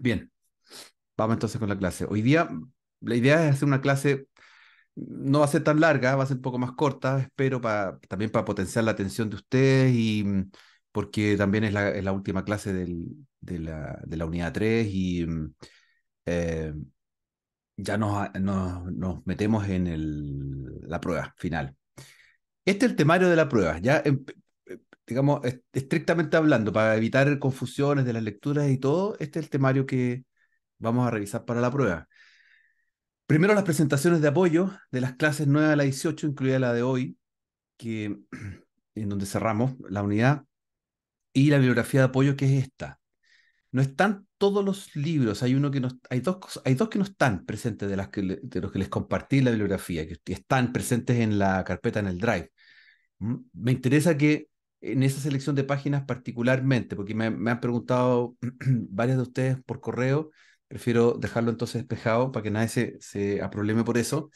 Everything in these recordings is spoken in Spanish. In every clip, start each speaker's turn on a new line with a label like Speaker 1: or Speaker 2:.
Speaker 1: Bien, vamos entonces con la clase. Hoy día la idea es hacer una clase, no va a ser tan larga, va a ser un poco más corta, espero, para, también para potenciar la atención de ustedes y mm, porque también es la, última clase de, la, de, la, unidad 3 y mm, eh, ya nos, nos, metemos en el, la prueba final. Este es el temario de la prueba. Ya digamos, estrictamente hablando, para evitar confusiones de las lecturas y todo, este es el temario que vamos a revisar para la prueba. Primero las presentaciones de apoyo de las clases 9 a la 18, incluida la de hoy, que, en donde cerramos la unidad, y la bibliografía de apoyo que es esta. No están todos los libros, hay, uno que no, hay, dos, hay dos que no están presentes de, las de los que les compartí la bibliografía, que están presentes en la carpeta en el Drive. Mm, me interesa que en esa selección de páginas particularmente, porque me, han preguntado varias de ustedes por correo, prefiero dejarlo entonces despejado para que nadie se, se aprobleme por eso.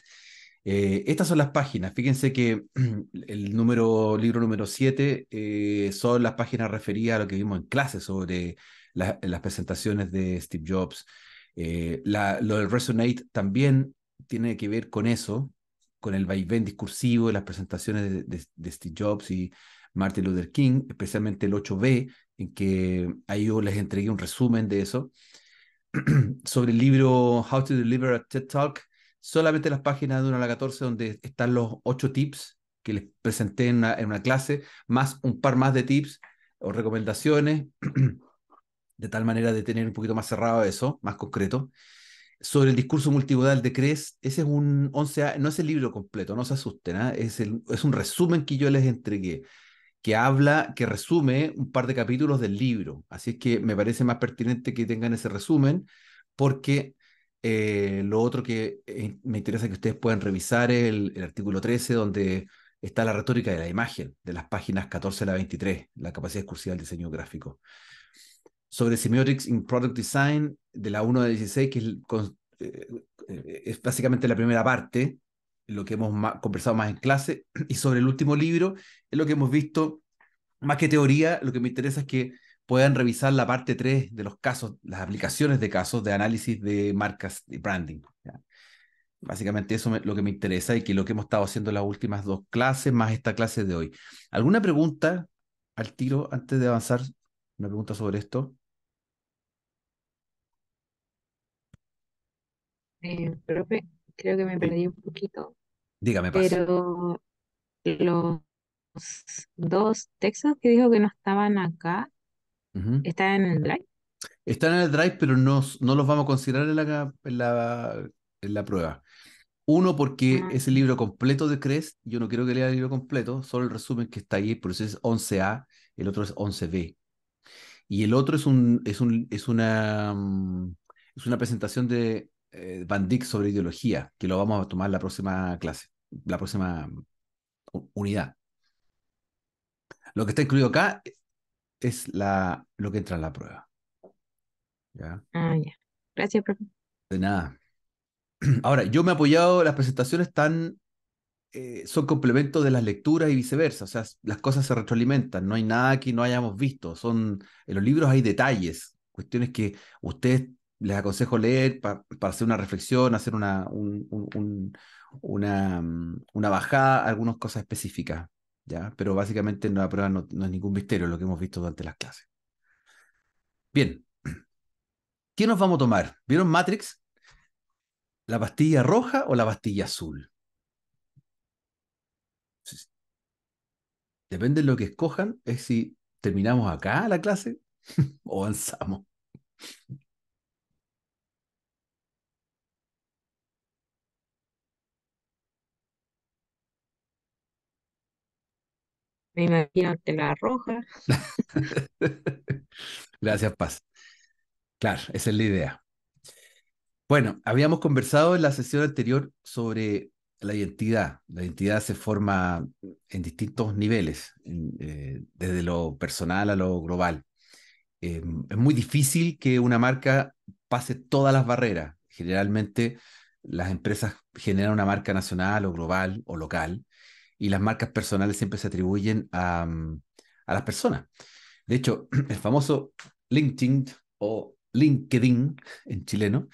Speaker 1: Eh, estas son las páginas, fíjense que el número, libro número 7 eh, son las páginas referidas a lo que vimos en clase sobre las presentaciones de Steve Jobs. Eh, la, lo del Resonate también tiene que ver con eso, con el vaivén discursivo de las presentaciones de, de Steve Jobs y Martin Luther King, especialmente el 8B, en que ahí yo les entregué un resumen de eso, sobre el libro How to Deliver a TED Talk, solamente las páginas de 1 a la 14 donde están los 8 tips que les presenté en una, clase, más un par más de tips o recomendaciones, de tal manera de tener un poquito más cerrado eso, más concreto sobre el discurso multimodal de Cres, ese es un 11A, no es el libro completo, no se asusten, ¿ah? es, el, es un resumen que yo les entregué que habla, que resume un par de capítulos del libro. Así es que me parece más pertinente que tengan ese resumen, porque eh, lo otro que eh, me interesa que ustedes puedan revisar es el, artículo 13, donde está la retórica de la imagen, de las páginas 14 a la 23, la capacidad exclusiva del diseño gráfico. Sobre Semiotics in Product Design, de la 1 a 16, que eh, es básicamente la primera parte, lo que hemos conversado más en clase, y sobre el último libro, es lo que hemos visto, más que teoría, lo que me interesa es que puedan revisar la parte 3 de los casos, las aplicaciones de casos de análisis de marcas y branding. Básicamente eso es lo que me interesa y que lo que hemos estado haciendo en las últimas dos clases, más esta clase de hoy. ¿Alguna pregunta al tiro antes de avanzar? ¿Una pregunta sobre esto?
Speaker 2: Eh, profe, creo que me perdí un poquito. Dígame, Pero los dos textos que dijo que no estaban acá, ¿están en el Drive?
Speaker 1: Están en el Drive, pero no, no los vamos a considerar en la, en la, prueba. Uno, porque ah. es el libro completo de CRES, Yo no quiero que lea el libro completo, solo el resumen que está ahí, por eso es 11A, el otro es 11B. Y el otro es, un, es, un, es, una, mm, es una presentación de Bandic eh, Van sobre ideología, que lo vamos a tomar la próxima clase, la próxima unidad. Lo que está incluido acá eh, es la, lo que entra en la prueba. Ah, Gracias, profe. De nada. Ahora, yo me he apoyado, las presentaciones están eh, son complementos de las lecturas y viceversa, o sea, las cosas se retroalimentan, no hay nada que no hayamos visto, son, en los libros hay detalles, cuestiones que ustedes les aconsejo leer para hacer una reflexión, hacer una, una, bajada, algunas cosas específicas. ¿ya? Pero básicamente no, no es ningún misterio lo que hemos visto durante las clases. Bien, ¿qué nos vamos a tomar? ¿Vieron Matrix? ¿La pastilla roja o la pastilla azul? Depende de lo que escojan, es si terminamos acá la clase o avanzamos.
Speaker 2: Me la roja.
Speaker 1: Gracias, Paz. Claro, esa es la idea. Bueno, habíamos conversado en la sesión anterior sobre la identidad. La identidad se forma en distintos niveles, eh, desde lo personal a lo global. Em, es muy difícil que una marca pase todas las barreras. Generalmente las empresas generan una marca nacional o global o local y las marcas personales siempre se atribuyen a, mm, las personas. De hecho, el famoso LinkedIn o LinkedIn en chileno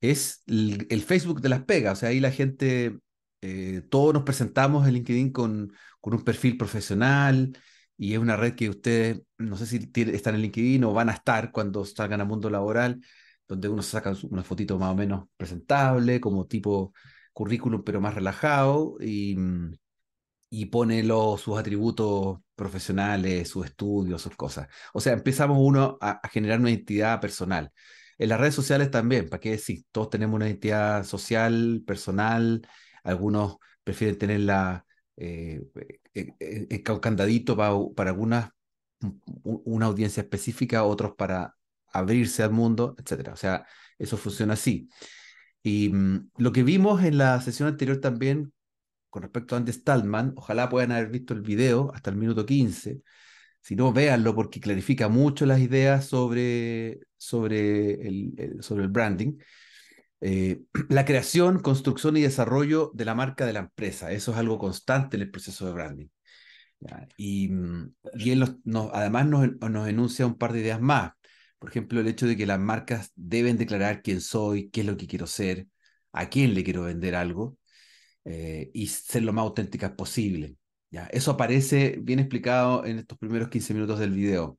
Speaker 1: es el, Facebook de las pegas. O sea, ahí la gente, eh, todos nos presentamos en LinkedIn con, con un perfil profesional y es una red que ustedes, no sé si están en LinkedIn o van a estar cuando salgan al mundo laboral, donde uno saca una fotito más o menos presentable, como tipo currículum, pero más relajado, y, mm, y pone sus atributos profesionales, sus estudios, sus cosas. O sea, empezamos uno a, generar una identidad personal. En las redes sociales también, ¿para qué decir? Todos tenemos una identidad social, personal, algunos prefieren tenerla eh, eh, eh candadito para, para algunas, una audiencia específica, otros para abrirse al mundo, etc. O sea, eso funciona así. Y mm, lo que vimos en la sesión anterior también con respecto a Andy Stallman, ojalá puedan haber visto el video hasta el minuto 15. Si no, véanlo porque clarifica mucho las ideas sobre, sobre, el, sobre el branding. Eh, la creación, construcción y desarrollo de la marca de la empresa. Eso es algo constante en el proceso de branding. Y, mm, y además nos, nos enuncia un par de ideas más. Por ejemplo, el hecho de que las marcas deben declarar quién soy, qué es lo que quiero ser, a quién le quiero vender algo, eh, y ser lo más auténtica posible. ¿ya? Eso aparece bien explicado en estos primeros 15 minutos del video.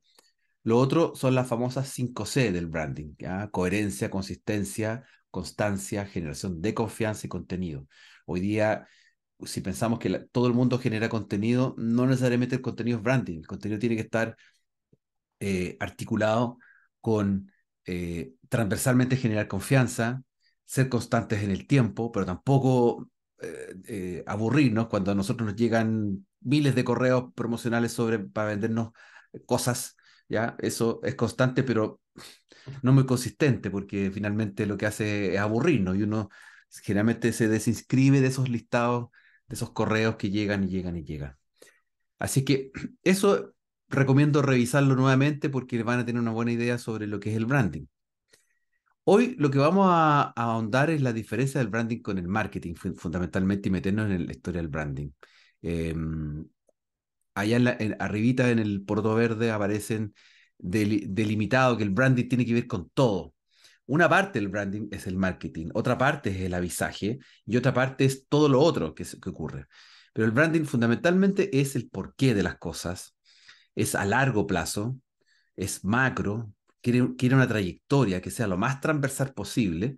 Speaker 1: Lo otro son las famosas 5C del branding, coherencia, consistencia, constancia, generación de confianza y contenido. Hoy día, si pensamos que todo el mundo genera contenido, no necesariamente el contenido es branding, el contenido tiene que estar eh, articulado con eh, transversalmente generar confianza, ser constantes en el tiempo, pero tampoco eh, eh, aburrirnos cuando a nosotros nos llegan miles de correos promocionales sobre para vendernos cosas, ¿ya? Eso es constante, pero no muy consistente, porque finalmente lo que hace es aburrirnos y uno generalmente se desinscribe de esos listados, de esos correos que llegan y llegan y llegan. Así que eso recomiendo revisarlo nuevamente porque van a tener una buena idea sobre lo que es el branding. Hoy lo que vamos a, ahondar es la diferencia del branding con el marketing, fundamentalmente, y meternos en la historia del branding. Em, allá en arribita en el Porto Verde aparecen delimitado que el branding tiene que ver con todo. Una parte del branding es el marketing, otra parte es el avisaje y otra parte es todo lo otro que, que ocurre. Pero el branding fundamentalmente es el porqué de las cosas, es a largo plazo, es macro, quiere, una trayectoria que sea lo más transversal posible,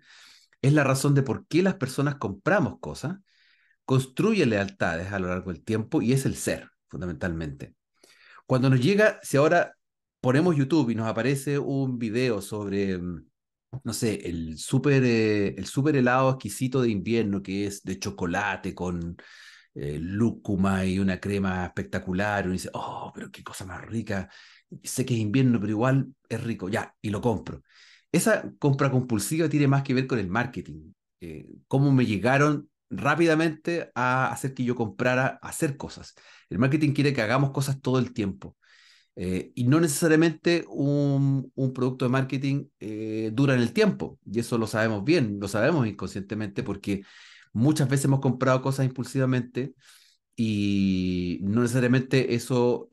Speaker 1: es la razón de por qué las personas compramos cosas, construye lealtades a lo largo del tiempo y es el ser, fundamentalmente. Cuando nos llega, si ahora ponemos YouTube y nos aparece un video sobre, mm, no sé, el súper eh, el super helado exquisito de invierno que es de chocolate con eh, lúcuma y una crema espectacular, y uno dice, oh, pero qué cosa más rica, sé que es invierno, pero igual es rico, ya, y lo compro. Esa compra compulsiva tiene más que ver con el marketing. Eh, cómo me llegaron rápidamente a hacer que yo comprara, hacer cosas. El marketing quiere que hagamos cosas todo el tiempo. Eh, y no necesariamente un, producto de marketing eh, dura en el tiempo. Y eso lo sabemos bien, lo sabemos inconscientemente porque muchas veces hemos comprado cosas impulsivamente y no necesariamente eso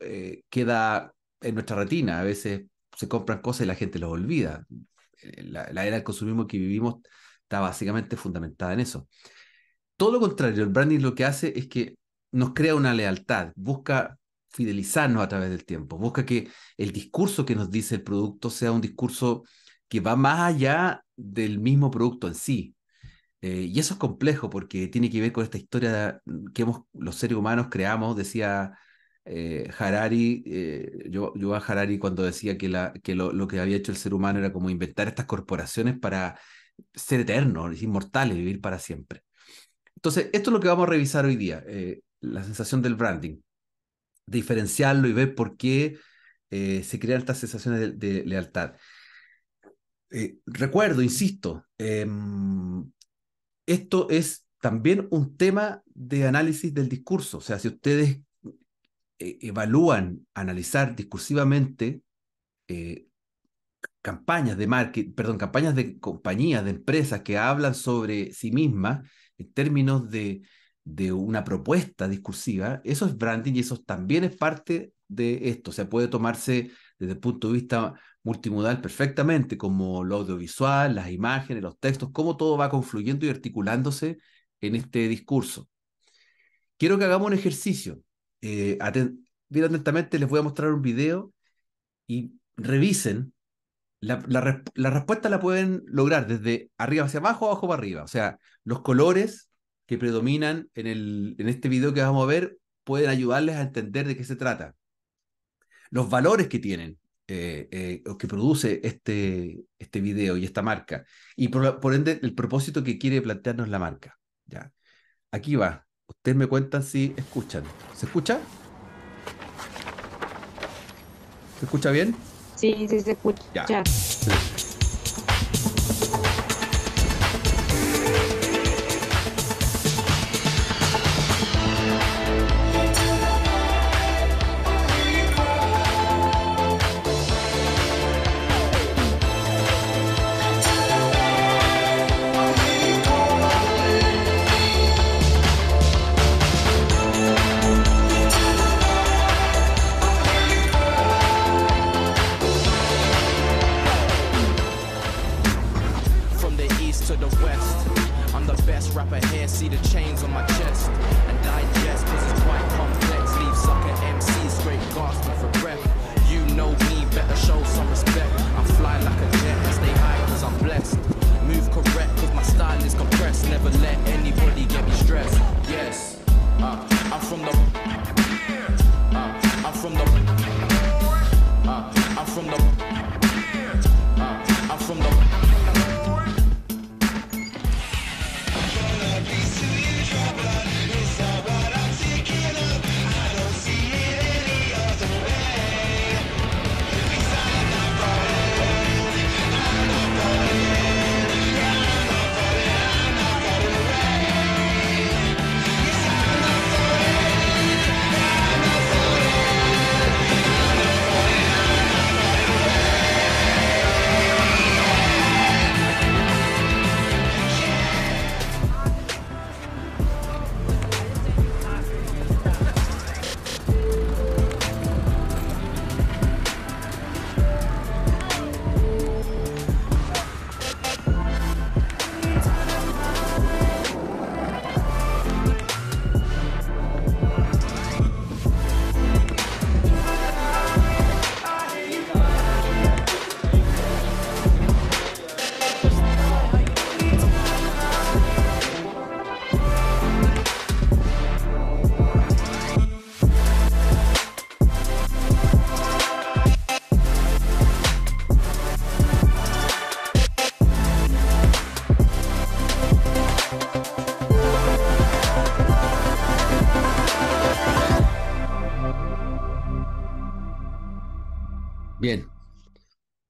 Speaker 1: queda en nuestra retina. A veces se compran cosas y la gente los olvida. Eh, la, era del consumismo que vivimos está básicamente fundamentada en eso. Todo lo contrario, el branding lo que hace es que nos crea una lealtad, busca fidelizarnos a través del tiempo, busca que el discurso que nos dice el producto sea un discurso que va más allá del mismo producto en sí. Eh, y eso es complejo porque tiene que ver con esta historia que hemos, los seres humanos creamos, decía eh, Harari, eh, yo, yo a Harari cuando decía que, la, que lo, que había hecho el ser humano era como inventar estas corporaciones para ser eternos, inmortales, vivir para siempre. Entonces, esto es lo que vamos a revisar hoy día, eh, la sensación del branding, diferenciarlo y ver por qué se crean estas sensaciones de, de lealtad. recuerdo, insisto, em, esto es también un tema de análisis del discurso, o sea, si ustedes eh, evalúan, analizar discursivamente eh, campañas de marketing, perdón, campañas de compañías, de empresas que hablan sobre sí mismas en términos de, de una propuesta discursiva, eso es branding y eso también es parte de esto. O sea, puede tomarse desde el punto de vista multimodal perfectamente, como lo audiovisual, las imágenes, los textos, cómo todo va confluyendo y articulándose en este discurso. Quiero que hagamos un ejercicio eh, atentamente les voy a mostrar un video y revisen. La, respuesta la pueden lograr desde arriba hacia abajo, abajo para arriba. O sea, los colores que predominan en, el, en este video que vamos a ver pueden ayudarles a entender de qué se trata. Los valores que tienen eh, eh, o que produce este, este video y esta marca. Y por, por, ende, el propósito que quiere plantearnos la marca. ¿ya? Aquí va. Ustedes me cuentan si escuchan. ¿Se escucha? ¿Se escucha bien?
Speaker 2: Sí, sí se escucha.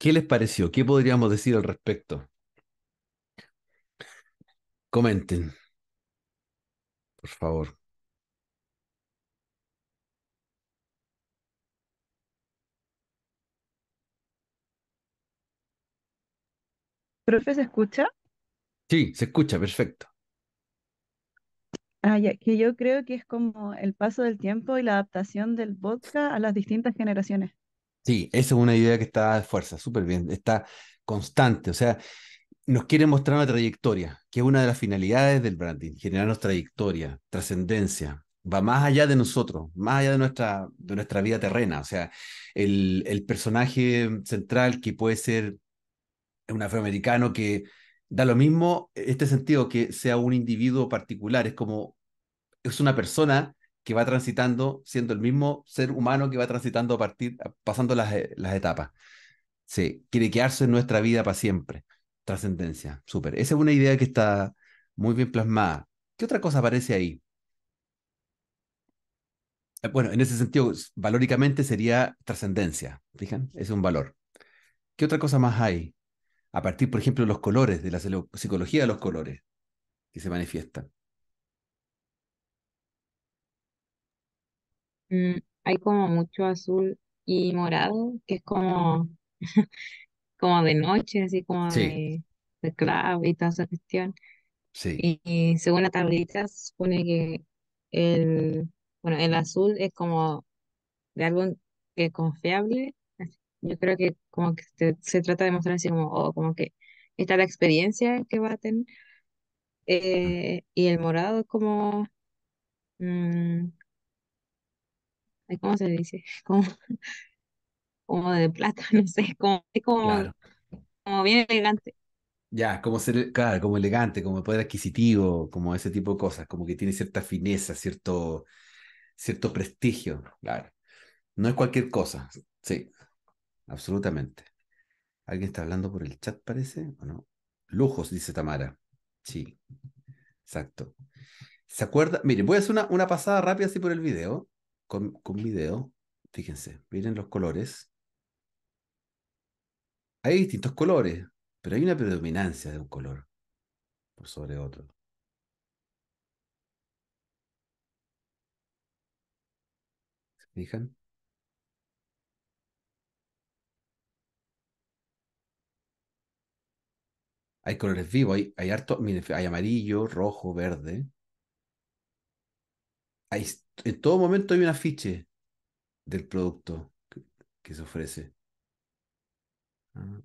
Speaker 1: ¿Qué les pareció? ¿Qué podríamos decir al respecto? Comenten, por favor. ¿Profe, se escucha? Sí, se escucha, perfecto.
Speaker 3: Ah, que yo creo que es como el paso del tiempo y la adaptación del vodka a las distintas generaciones.
Speaker 1: Sí, esa es una idea que está de fuerza, súper bien, está constante, o sea, nos quiere mostrar una trayectoria, que es una de las finalidades del branding, generarnos trayectoria, trascendencia, va más allá de nosotros, más allá de nuestra, de nuestra vida terrena, o sea, el, el personaje central que puede ser un afroamericano que da lo mismo, este sentido, que sea un individuo particular, es como, es una persona que va transitando, siendo el mismo ser humano que va transitando a partir, pasando eh, las, etapas. Sí, quiere quedarse en nuestra vida para siempre. Trascendencia, súper. Esa es una idea que está muy bien plasmada. ¿Qué otra cosa aparece ahí? Eh, bueno, en ese sentido, valóricamente sería trascendencia. Fijan, es un valor. ¿Qué otra cosa más hay? A partir, por ejemplo, de los colores, de la psicología de los colores que se manifiestan.
Speaker 2: Mm, hay como mucho azul y morado, que es como, como de noche, así como de, de club y toda esa cuestión. Y, según la tablita, se supone que el, bueno, el azul es como de algo que es confiable. Yo creo que como que se, trata de mostrar así como, oh, como que está la experiencia que va a tener. Ah. Eh, y el morado es como... Mm, ¿cómo se dice? Como, como de plata, no sé, como, como, bien elegante.
Speaker 1: Ya, como ser, claro, como elegante, como poder adquisitivo, como ese tipo de cosas, como que tiene cierta fineza, cierto, cierto prestigio, claro. No es cualquier cosa, sí, absolutamente. ¿Alguien está hablando por el chat, parece? ¿O no? Lujos, dice Tamara. Sí, exacto. ¿Se acuerda? Miren, voy a hacer una, una pasada rápida así por el video con, con video, Fíjense, miren los colores. Hay distintos colores, pero hay una predominancia de un color por sobre otro. ¿Se fijan? Hay colores vivos, hay, hay amarillo, rojo, verde en todo momento hay un afiche del producto que, se ofrece. Ah,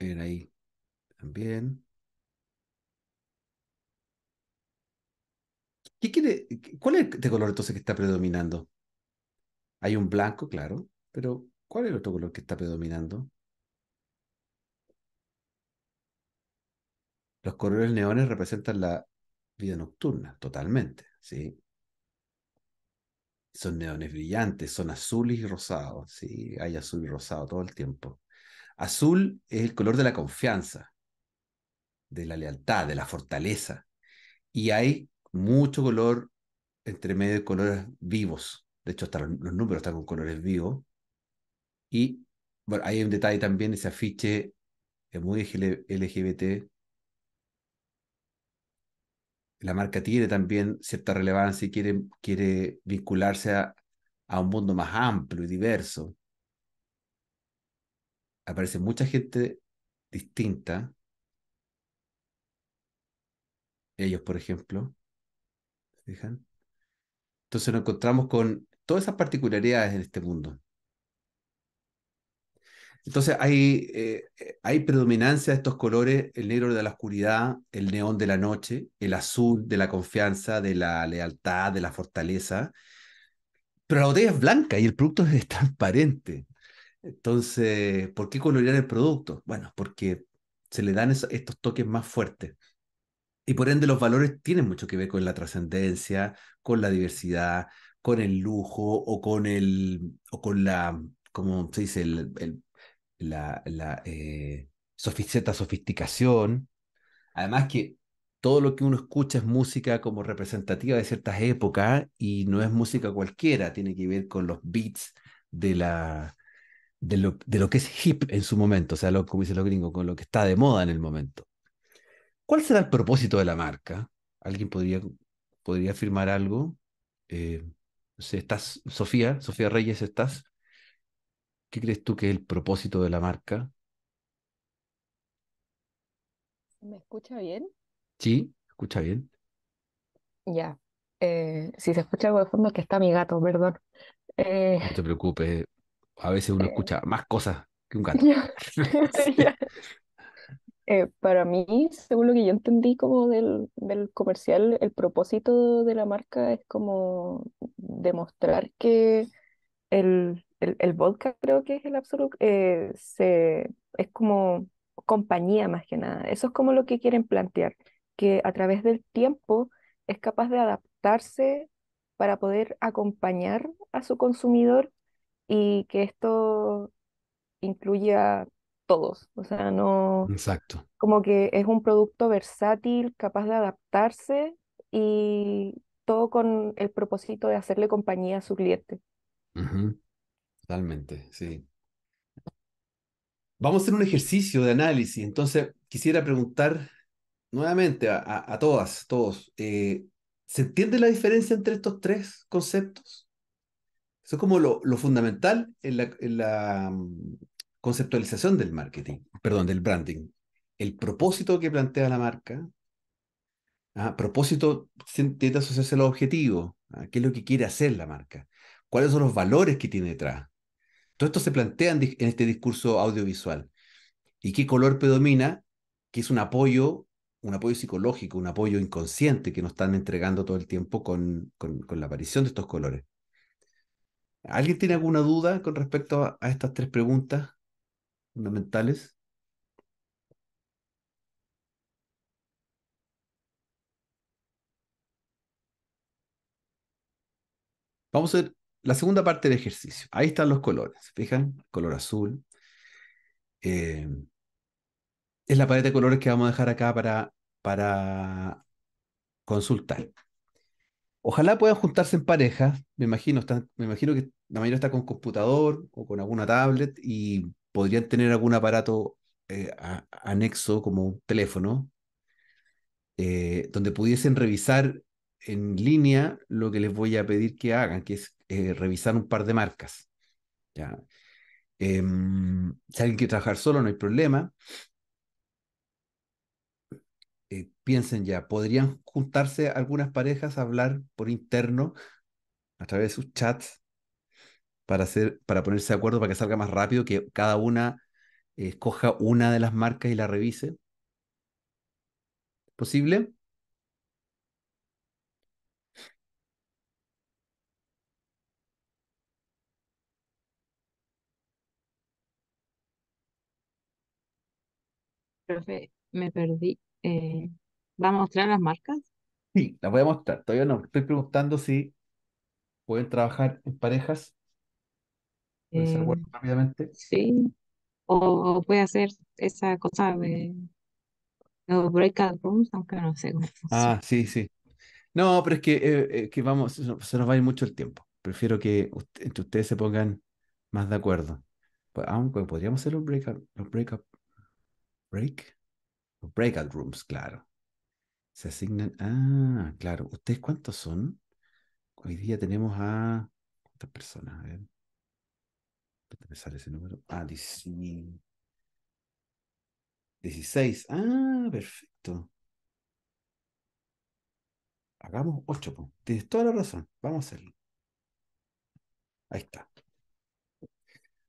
Speaker 1: ahí también. ¿Qué quiere, ¿Cuál es el color entonces que está predominando? Hay un blanco, claro, pero ¿cuál es el otro color que está predominando? Los colores neones representan la vida nocturna, totalmente, ¿sí? Son neones brillantes, son azules y rosados, sí, hay azul y rosado todo el tiempo. Azul es el color de la confianza, de la lealtad, de la fortaleza. Y hay mucho color entre medio de colores vivos. De hecho, los, números están con colores vivos. Y bueno, hay un detalle también, ese afiche es muy LGBT, la marca tiene también cierta relevancia y quiere, quiere vincularse a, un mundo más amplio y diverso. Aparece mucha gente distinta. Ellos, por ejemplo. Entonces nos encontramos con todas esas particularidades en este mundo. Entonces hay, eh, eh, hay predominancia de estos colores, el negro de la oscuridad, el neón de la noche, el azul de la confianza, de la lealtad, de la fortaleza, pero la botella es blanca y el producto es transparente. Entonces, ¿por qué colorear el producto? Bueno, porque se le dan estos toques más fuertes. Y por ende los valores tienen mucho que ver con la trascendencia, con la diversidad, con el lujo o con el o con la, como se dice? el, la, eh, sofisticación. Además que todo lo que uno escucha es música como representativa de ciertas épocas y no es música cualquiera, tiene que ver con los beats de, la, de, lo, de lo que es hip en su momento, o sea, lo, como dicen los gringos, con lo que está de moda en el momento. ¿Cuál será el propósito de la marca? ¿Alguien podría, podría afirmar algo? Eh, ¿Estás, Sofía? Sofía Reyes, ¿estás? ¿Qué crees tú que es el propósito de la marca? ¿Me
Speaker 3: escucha bien?
Speaker 1: Sí, escucha bien.
Speaker 3: Ya. Eh, si se escucha algo de fondo es que está mi gato, perdón. Eh,
Speaker 1: no te preocupes. A veces uno eh, escucha más cosas que un gato.
Speaker 3: para mí, según lo que yo entendí como del comercial, el propósito de la marca es como demostrar que el el, el vodka creo que es el absoluto, eh, se, es como compañía más que nada. Eso es como lo que quieren plantear, que a través del tiempo es capaz de adaptarse para poder acompañar a su consumidor y que esto incluya todos. O sea, no. Exacto. Como que es un producto versátil, capaz de adaptarse y todo con el propósito de hacerle compañía a su cliente.
Speaker 1: Totalmente, sí. Vamos a hacer un ejercicio de análisis. Entonces, quisiera preguntar nuevamente a, todas, todos, eh, ¿se entiende la diferencia entre estos tres conceptos? Eso es como lo, fundamental en la, mm, conceptualización del marketing, perdón, del branding. El propósito que plantea la marca. ¿ah? propósito ¿Se a asociarse al objetivo. ¿ah? ¿Qué es lo que quiere hacer la marca? ¿Cuáles son los valores que tiene detrás? Todo esto se plantea en, este discurso audiovisual. ¿Y qué color predomina? Que es un apoyo, un apoyo psicológico, un apoyo inconsciente que nos están entregando todo el tiempo con, con, la aparición de estos colores. ¿Alguien tiene alguna duda con respecto a, a estas tres preguntas fundamentales? Vamos a ver la segunda parte del ejercicio. Ahí están los colores, fijan? Color azul. Eh, es la pared de colores que vamos a dejar acá para, para consultar. Ojalá puedan juntarse en parejas Me imagino, me imagino que la mayoría está con computador o con alguna tablet y podrían tener algún aparato eh, anexo como un teléfono eh, donde pudiesen revisar en línea lo que les voy a pedir que hagan, que es eh, revisar un par de marcas. ¿ya? Em, si alguien quiere trabajar solo, no hay problema. Eh, piensen ya, podrían juntarse algunas parejas a hablar por interno a través de sus chats para, hacer, para ponerse de acuerdo para que salga más rápido, que cada una eh, escoja una de las marcas y la revise. ¿Posible?
Speaker 2: me perdí. Eh, ¿Va a mostrar las marcas?
Speaker 1: Sí, las voy a mostrar. Todavía no. Estoy preguntando si pueden trabajar en parejas.
Speaker 2: Eh, sí. O, puede hacer esa cosa de los breakout rooms, aunque no sé cómo
Speaker 1: Ah, sí, sí. No, pero es que, eh, vamos, se nos va a ir mucho el tiempo. Prefiero que entre ustedes se pongan más de acuerdo. Pues, aunque podríamos hacer los breakout, los break, breakout rooms, claro. Se asignan, ah, claro. ¿Ustedes cuántos son? Hoy día tenemos a, ¿cuántas personas? A ver. ¿Dónde sale ese número? Ah, 16. Ah, perfecto. Hagamos 8. Tienes toda la razón. Vamos a hacerlo. Ahí está.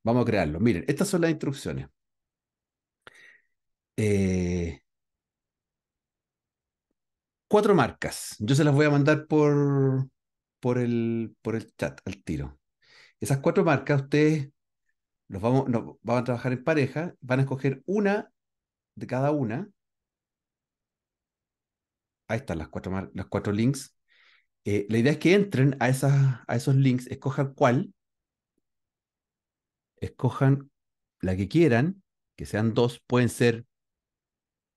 Speaker 1: Vamos a crearlo. Miren, estas son las instrucciones. Eh, cuatro marcas. Yo se las voy a mandar por, por, el, por el chat al tiro. Esas cuatro marcas, ustedes vamos, van a trabajar en pareja, van a escoger una de cada una. Ahí están las cuatro, las cuatro links. Eh, la idea es que entren a, esas, a esos links, escojan cuál, escojan la que quieran, que sean dos, pueden ser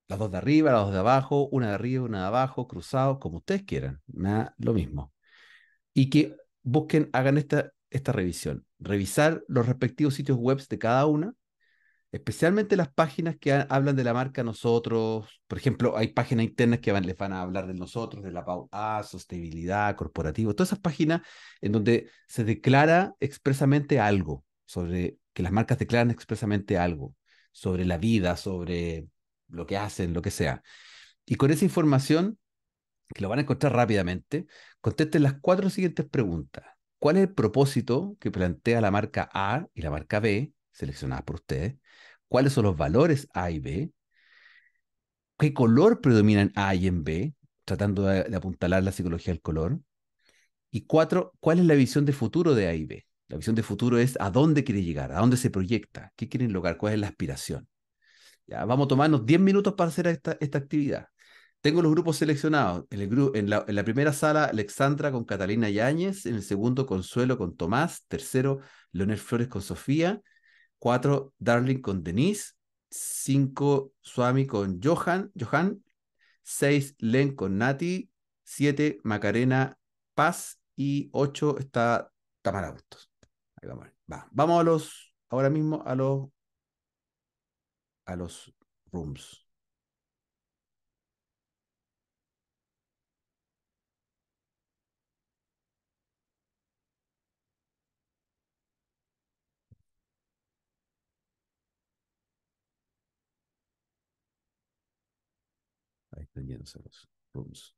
Speaker 1: las dos de arriba, las dos de abajo, una de arriba, una de abajo, cruzado, como ustedes quieran. Nada, lo mismo. Y que busquen, hagan esta, esta revisión. Revisar los respectivos sitios web de cada una, especialmente las páginas que hablan de la marca nosotros. Por ejemplo, hay páginas internas que van, les van a hablar de nosotros, de la a ah, sostenibilidad, corporativo. Todas esas páginas en donde se declara expresamente algo sobre que las marcas declaran expresamente algo sobre la vida, sobre lo que hacen, lo que sea. Y con esa información, que lo van a encontrar rápidamente, contesten las cuatro siguientes preguntas. ¿Cuál es el propósito que plantea la marca A y la marca B, seleccionadas por ustedes? ¿Cuáles son los valores A y B? ¿Qué color predominan A y en B? Tratando de, apuntalar la psicología del color. Y cuatro, ¿cuál es la visión de futuro de A y B? La visión de futuro es a dónde quiere llegar, a dónde se proyecta, qué quiere lograr, cuál es la aspiración. Ya, vamos a tomarnos 10 minutos para hacer esta, esta actividad. Tengo los grupos seleccionados. En, la, primera sala, Alexandra con Catalina Yáñez. En el segundo, Consuelo con Tomás. Tercero, Leonel Flores con Sofía. Cuatro, Darling con Denise. Cinco, Swami con Johan. Johan. Seis, Len con Nati. Siete, Macarena Paz. Y ocho, está Tamara Bustos. vamos. Vamos a los, ahora mismo a los a los rooms.
Speaker 2: Ahí están los rooms.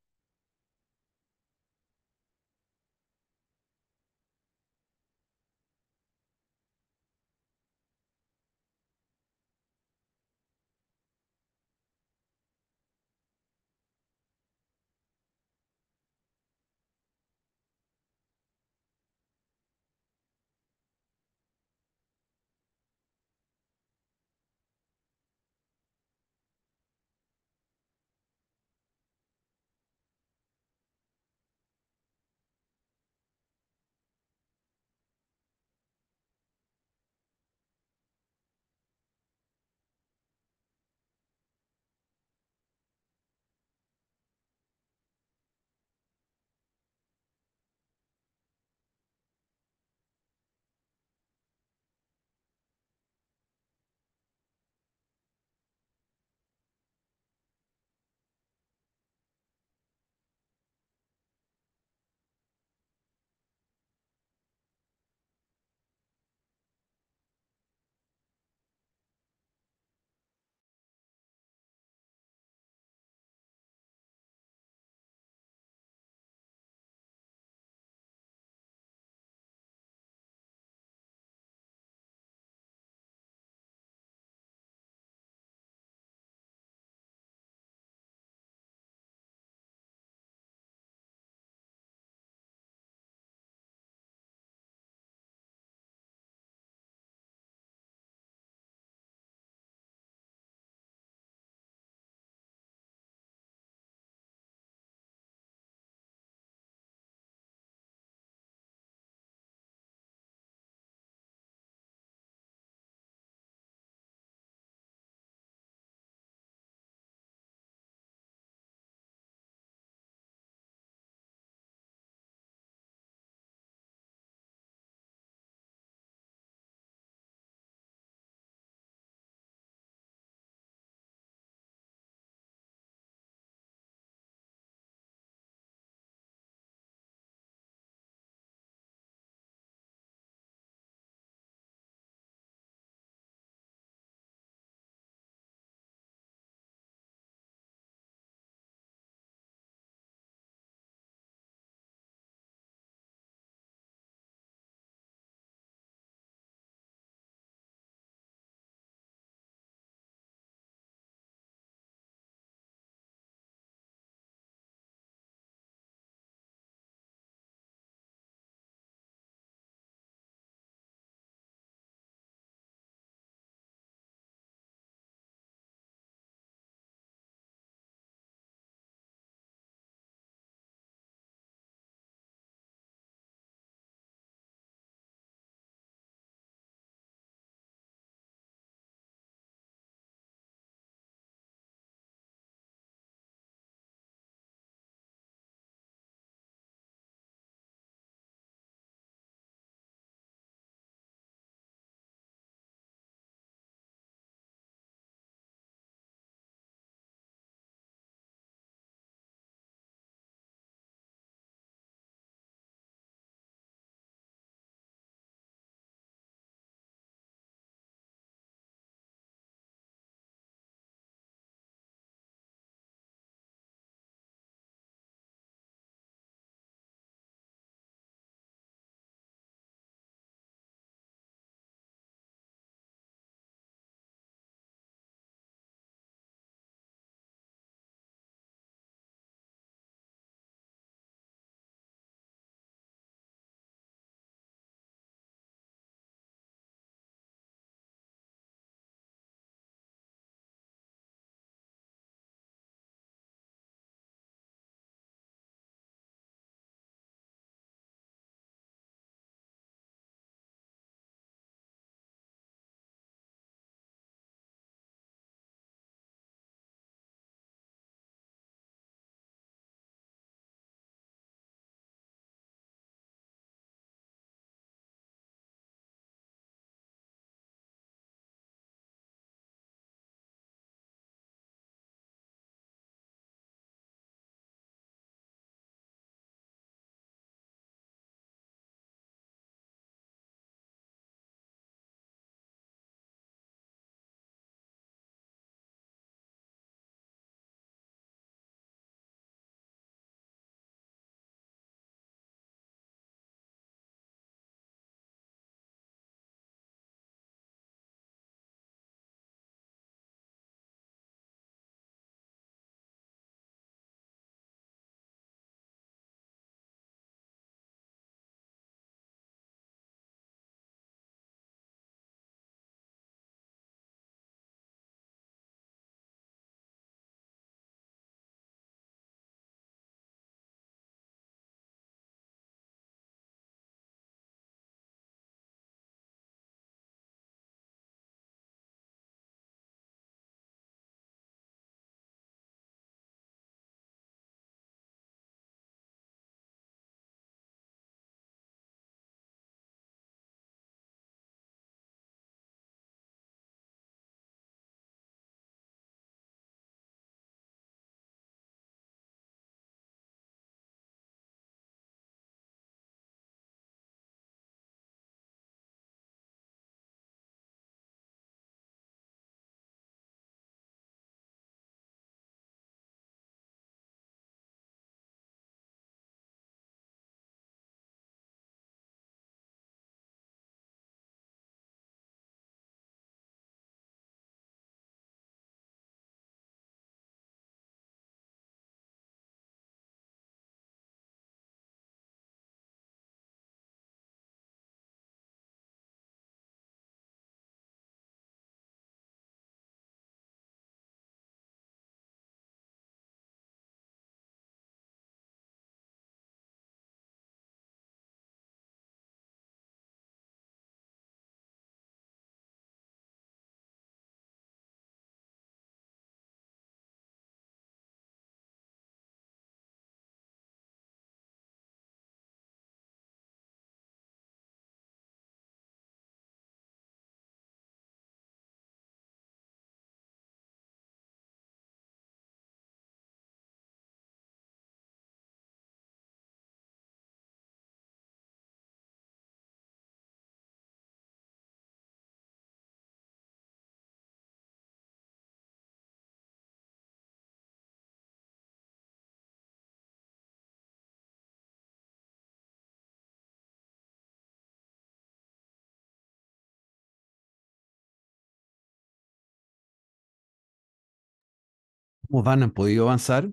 Speaker 1: ¿Cómo van? ¿Han podido avanzar?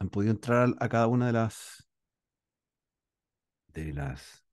Speaker 1: ¿Han podido entrar a cada una de las de las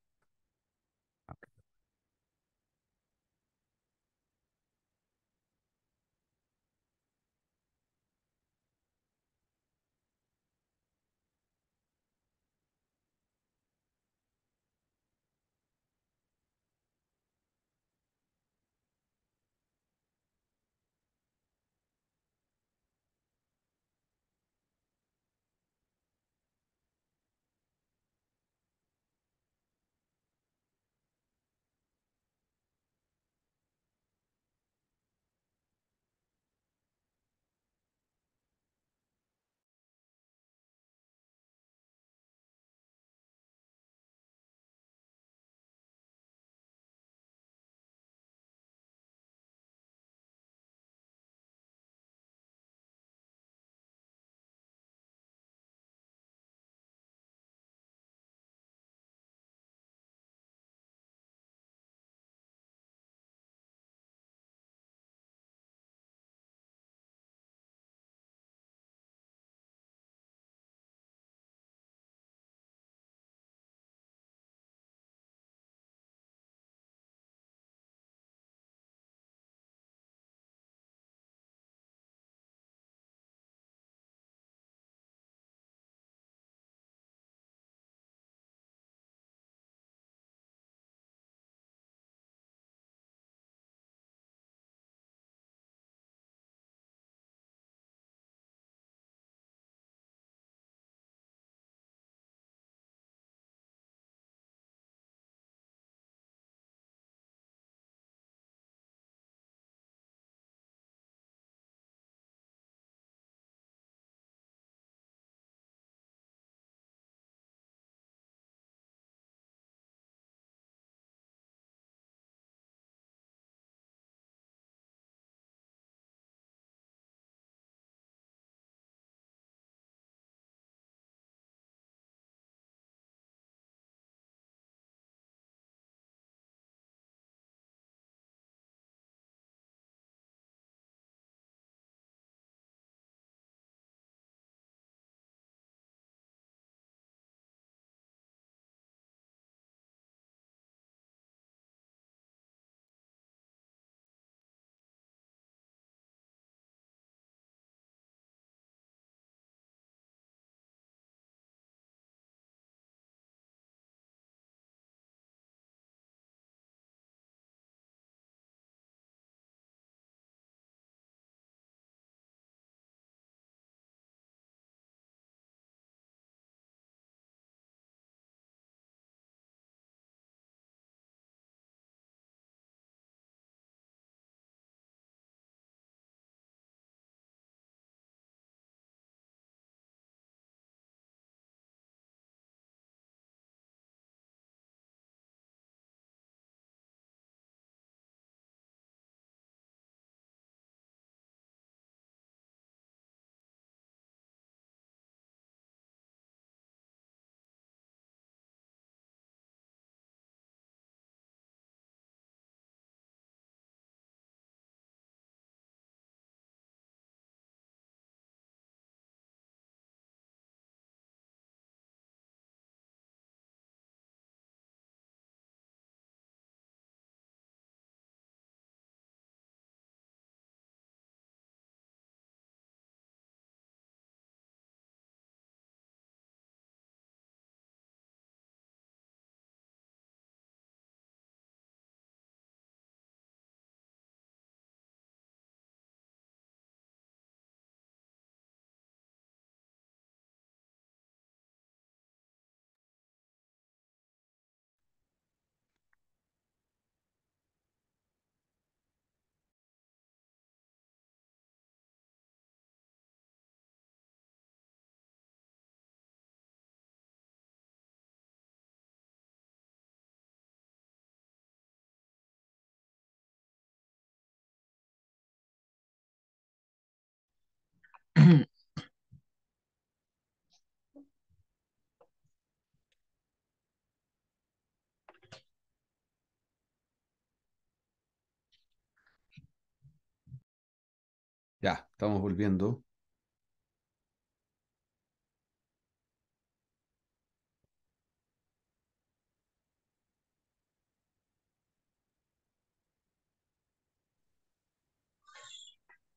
Speaker 1: Ya, estamos volviendo.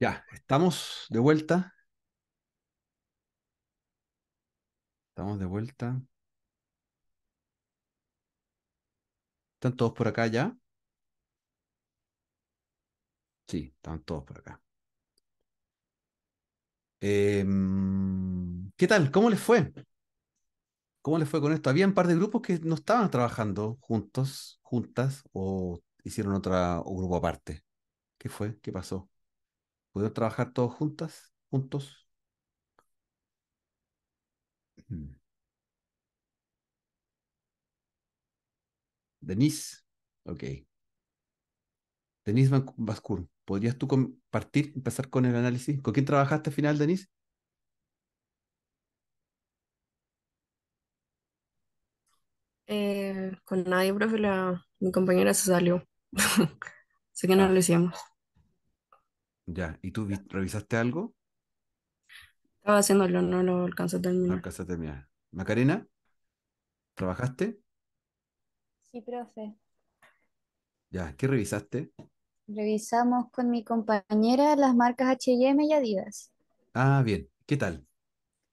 Speaker 1: Ya, estamos de vuelta. Estamos de vuelta. ¿Están todos por acá ya? Sí, están todos por acá. Em, ¿Qué tal? ¿Cómo les fue? ¿Cómo les fue con esto? Había un par de grupos que no estaban trabajando juntos, juntas, o hicieron otra, o grupo aparte. ¿Qué fue? ¿Qué pasó? ¿Pudieron trabajar todos juntas? ¿Juntos? Mm. Denise. Ok. Denis Bascur, ¿podrías tú compartir, empezar con el análisis? ¿Con quién trabajaste al final, Denis?
Speaker 3: Eh, con nadie, profe, mi compañera se salió. Así que no ah. lo hicimos.
Speaker 1: Ya, ¿y tú revisaste algo?
Speaker 3: Estaba haciéndolo, no lo alcancé a terminar.
Speaker 1: No a terminar. Macarena, ¿trabajaste?
Speaker 3: Sí, profe.
Speaker 1: Ya, ¿qué revisaste?
Speaker 4: Revisamos con mi compañera las marcas H&M y Adidas.
Speaker 1: Ah, bien. ¿Qué tal?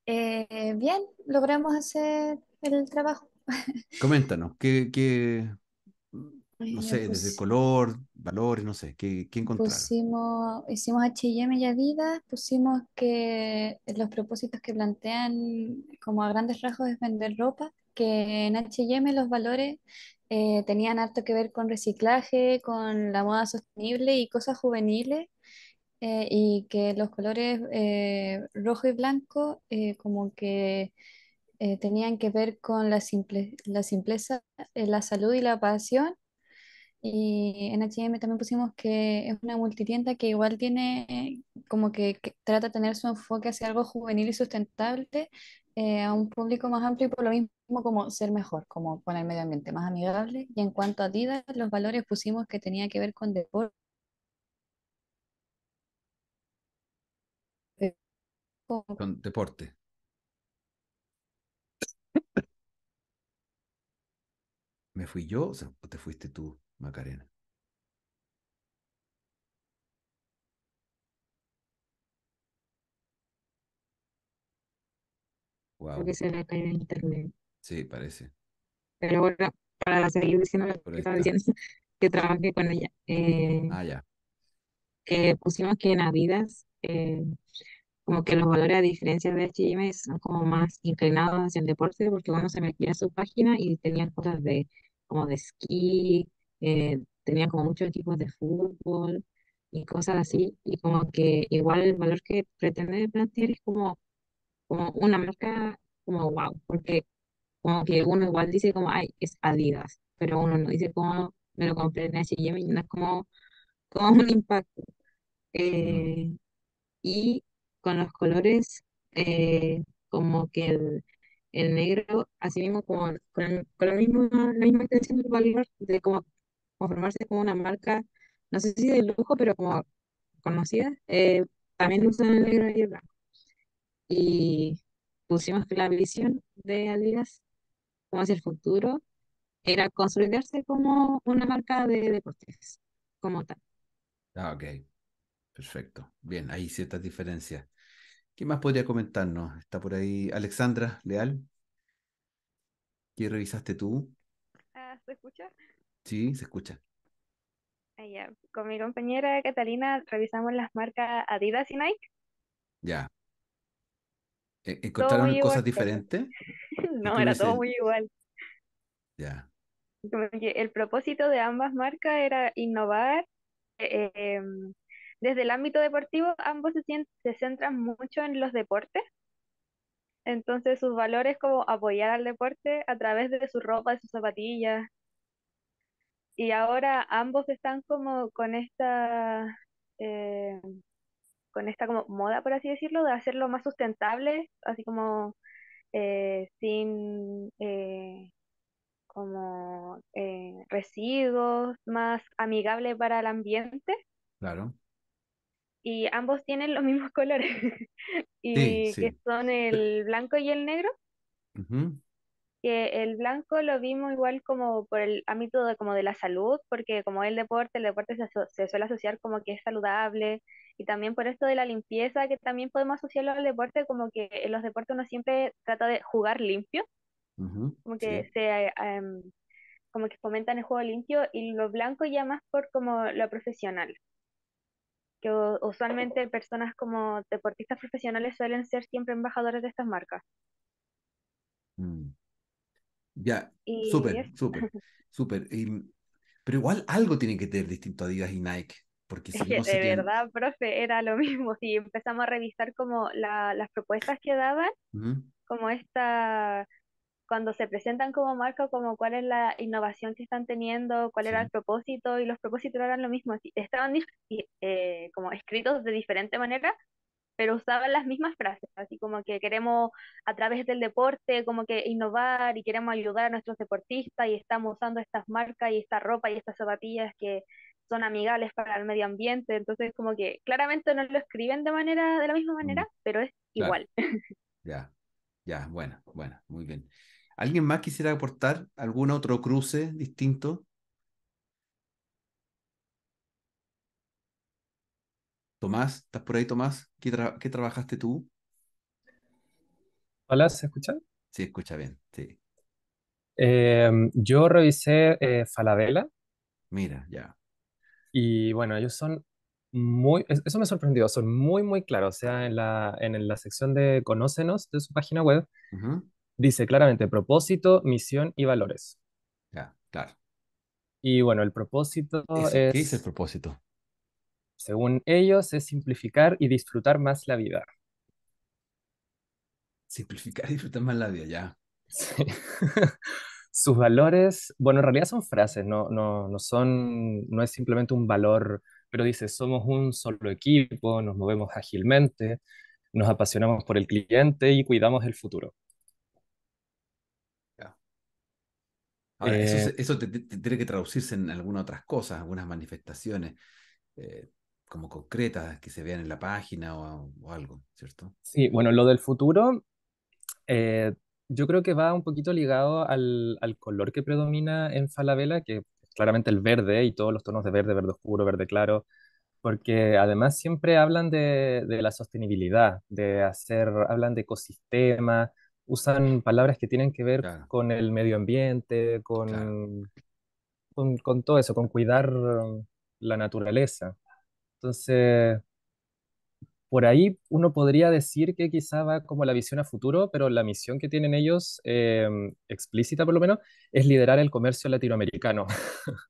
Speaker 4: Eh, bien, logramos hacer el trabajo.
Speaker 1: Coméntanos, ¿qué, qué
Speaker 4: no sé, desde
Speaker 1: color, valores, no sé, ¿qué, qué
Speaker 4: Pusimos, hicimos H&M y Adidas, pusimos que los propósitos que plantean como a grandes rasgos es vender ropa, que en H&M los valores eh, tenían harto que ver con reciclaje, con la moda sostenible y cosas juveniles, eh, y que los colores eh, rojo y blanco como que tenían que ver con la, simpleza, la salud y la pasión. Y en H&M también pusimos que es una multitienda que igual tiene, como que, trata de tener su enfoque hacia algo juvenil y sustentable, eh, a un público más amplio y por lo mismo como ser mejor, como con el medio ambiente más amigable. Y en cuanto a Adidas, los valores pusimos que tenía que ver con deporte,
Speaker 1: con deporte. ¿Me fui yo o te fuiste tú, Macarena? se le
Speaker 2: en internet.
Speaker 1: Sí, parece.
Speaker 2: Pero bueno, para seguir diciendo lo que estaba diciendo, que trabajé con ella. Eh, ah, ya. Que eh, pusimos que en Adidas, eh, como que los valores a diferencia de H&M son como más inclinados hacia el deporte, porque uno se metía a su página y tenían cosas de como de esquí, tenía como muchos equipos de fútbol y cosas así, y como que igual el valor que pretende plantear es como como una marca como wow, porque como que uno igual dice como, ay, es Adidas, pero uno no dice como, me lo compré en H&M y me es como, como un impacto. Eh, y con los colores, eh, como que el, negro, así mismo con, con la, misma, la intención del valor, de como conformarse como una marca, no sé si de lujo, pero como conocida, eh, también usan el negro y el blanco y pusimos que la visión de Adidas, como hacia el futuro, era consolidarse como una marca de deportes, como
Speaker 1: tal. Ah, ok. Perfecto. Bien, hay ciertas diferencias. ¿Qué más podría comentarnos? Está por ahí Alexandra Leal. ¿Qué revisaste tú? Ah, ¿Se escucha? Sí, se escucha.
Speaker 4: Ah, Con mi compañera Catalina revisamos las marcas Adidas y Nike.
Speaker 1: Ya. ¿E-, ¿Encontraron cosas diferentes? No, era todo muy
Speaker 4: igual. Ya. El propósito de ambas marcas era innovar. Eh, em, desde el ámbito deportivo, ambos se, centran mucho en los deportes. Entonces, sus valores como apoyar al deporte a través de su ropa, de sus zapatillas. Y ahora ambos están como con esta em, con esta como moda, por así decirlo, de hacerlo más sustentable, así como eh, sin eh, como eh, residuos, más amigable para el ambiente. Claro. Y ambos tienen los mismos colores, y que son el blanco y el negro. Que el blanco lo vimos igual como por el ámbito de, como de la salud, porque como el deporte, el deporte se, se suele asociar como que es saludable, y también por esto de la limpieza, que también podemos asociarlo al deporte, como que en los deportes uno siempre trata de jugar limpio,
Speaker 2: como que
Speaker 4: em, como que fomentan el juego limpio y lo blanco ya más por como lo profesional. Que usualmente personas como deportistas profesionales suelen ser siempre embajadores de estas marcas.
Speaker 1: Mm. Ya, súper, súper, súper. Pero igual algo tiene que tener distinto a Adidas y Nike. Porque si no de
Speaker 4: verdad, profe, era lo mismo. si empezamos a revisar como la, las propuestas que daban, como esta, cuando se presentan como marca, como cuál es la innovación que están teniendo, cuál era el propósito, y los propósitos eran lo mismo. Estaban eh, como escritos de diferente manera, pero usaban las mismas frases, así como que queremos a través del deporte, como que innovar y queremos ayudar a nuestros deportistas y estamos usando estas marcas y esta ropa y estas zapatillas que son amigables para el medio ambiente, entonces como que claramente no lo escriben de manera de la misma mm. manera, pero es igual.
Speaker 1: Ya, ya, bueno, bueno, muy bien. ¿Alguien más quisiera aportar algún otro cruce distinto? Tomás, ¿estás por ahí, Tomás? ¿Qué, trabajaste
Speaker 5: tú? Hola, ¿se escucha? Sí, escucha bien, sí. Em, yo revisé eh, Falabella. Mira, ya. Y bueno, ellos son muy, eso me sorprendido son muy, muy claros. O sea, en la, en la sección de Conócenos de su página web, dice claramente propósito, misión y valores. Ya, claro. Y bueno, el propósito es... ¿qué dice el propósito? según ellos, es simplificar y disfrutar más la vida. Simplificar y disfrutar más la vida, ya. Sí sus valores, bueno, en realidad son frases, no, no, son, no es simplemente un valor, pero dice, somos un solo equipo, nos movemos ágilmente, nos apasionamos por el cliente y cuidamos el futuro. eso, eh,
Speaker 1: eso tiene que traducirse en algunas otras cosas, algunas
Speaker 5: manifestaciones
Speaker 1: eh, como concretas que se vean en la página o, algo,
Speaker 5: ¿cierto? Sí, bueno, lo del futuro eh, yo creo que va un poquito ligado al, color que predomina en Falabella, que es claramente el verde y todos los tonos de verde, verde oscuro, verde claro, porque además siempre hablan de, la sostenibilidad, de hacer, hablan de ecosistema, usan palabras que tienen que ver con el medio ambiente, con, con, con todo eso, con cuidar mm, la naturaleza. Entonces, por ahí uno podría decir que quizá va como la visión a futuro, pero la misión que tienen ellos, em, explícita por lo menos, es liderar el comercio latinoamericano.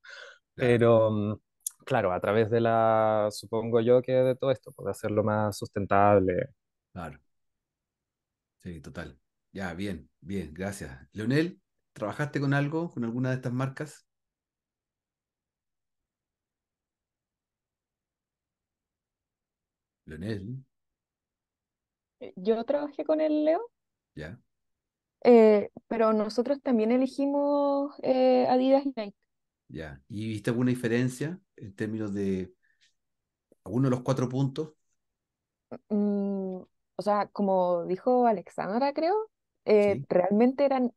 Speaker 5: pero mm, claro, a través de la, supongo yo que de todo esto, puede hacerlo más sustentable. Claro. Sí, total. Ya, bien, bien, gracias. Leonel,
Speaker 1: ¿trabajaste con algo, con alguna de estas marcas? Leonel,
Speaker 3: eh, Yo trabajé con el Leo, ya. Eh, pero nosotros también elegimos eh, Adidas y Nike.
Speaker 1: Ya. ¿Y viste alguna diferencia en términos de alguno de los cuatro puntos?
Speaker 3: Mm, o sea, como dijo Alexandra, creo, realmente eran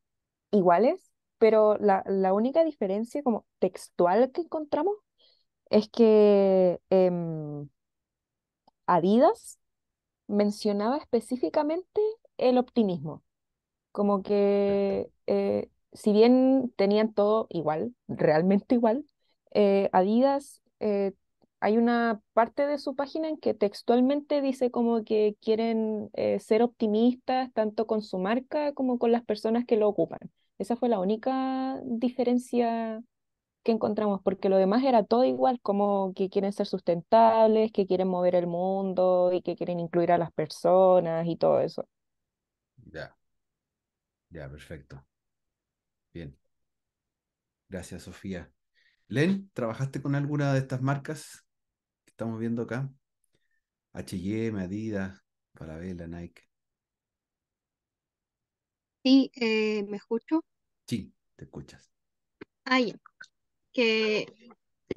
Speaker 3: iguales, pero la, única diferencia como textual que encontramos es que em, Adidas mencionaba específicamente el optimismo, como que eh, si bien tenían todo igual, realmente igual, eh, Adidas eh, hay una parte de su página en que textualmente dice como que quieren ser optimistas tanto con su marca como con las personas que lo ocupan. Esa fue la única diferencia que encontramos, porque lo demás era todo igual, como que quieren ser sustentables, que quieren mover el mundo y que quieren incluir a las personas y todo eso.
Speaker 1: Ya, ya, perfecto. Bien. Gracias, Sofía. Len, ¿trabajaste con alguna de estas marcas que estamos viendo acá? H&M, Adidas, Parabela, Nike.
Speaker 6: Sí, eh, ¿me escucho? Sí, te escuchas. ahí que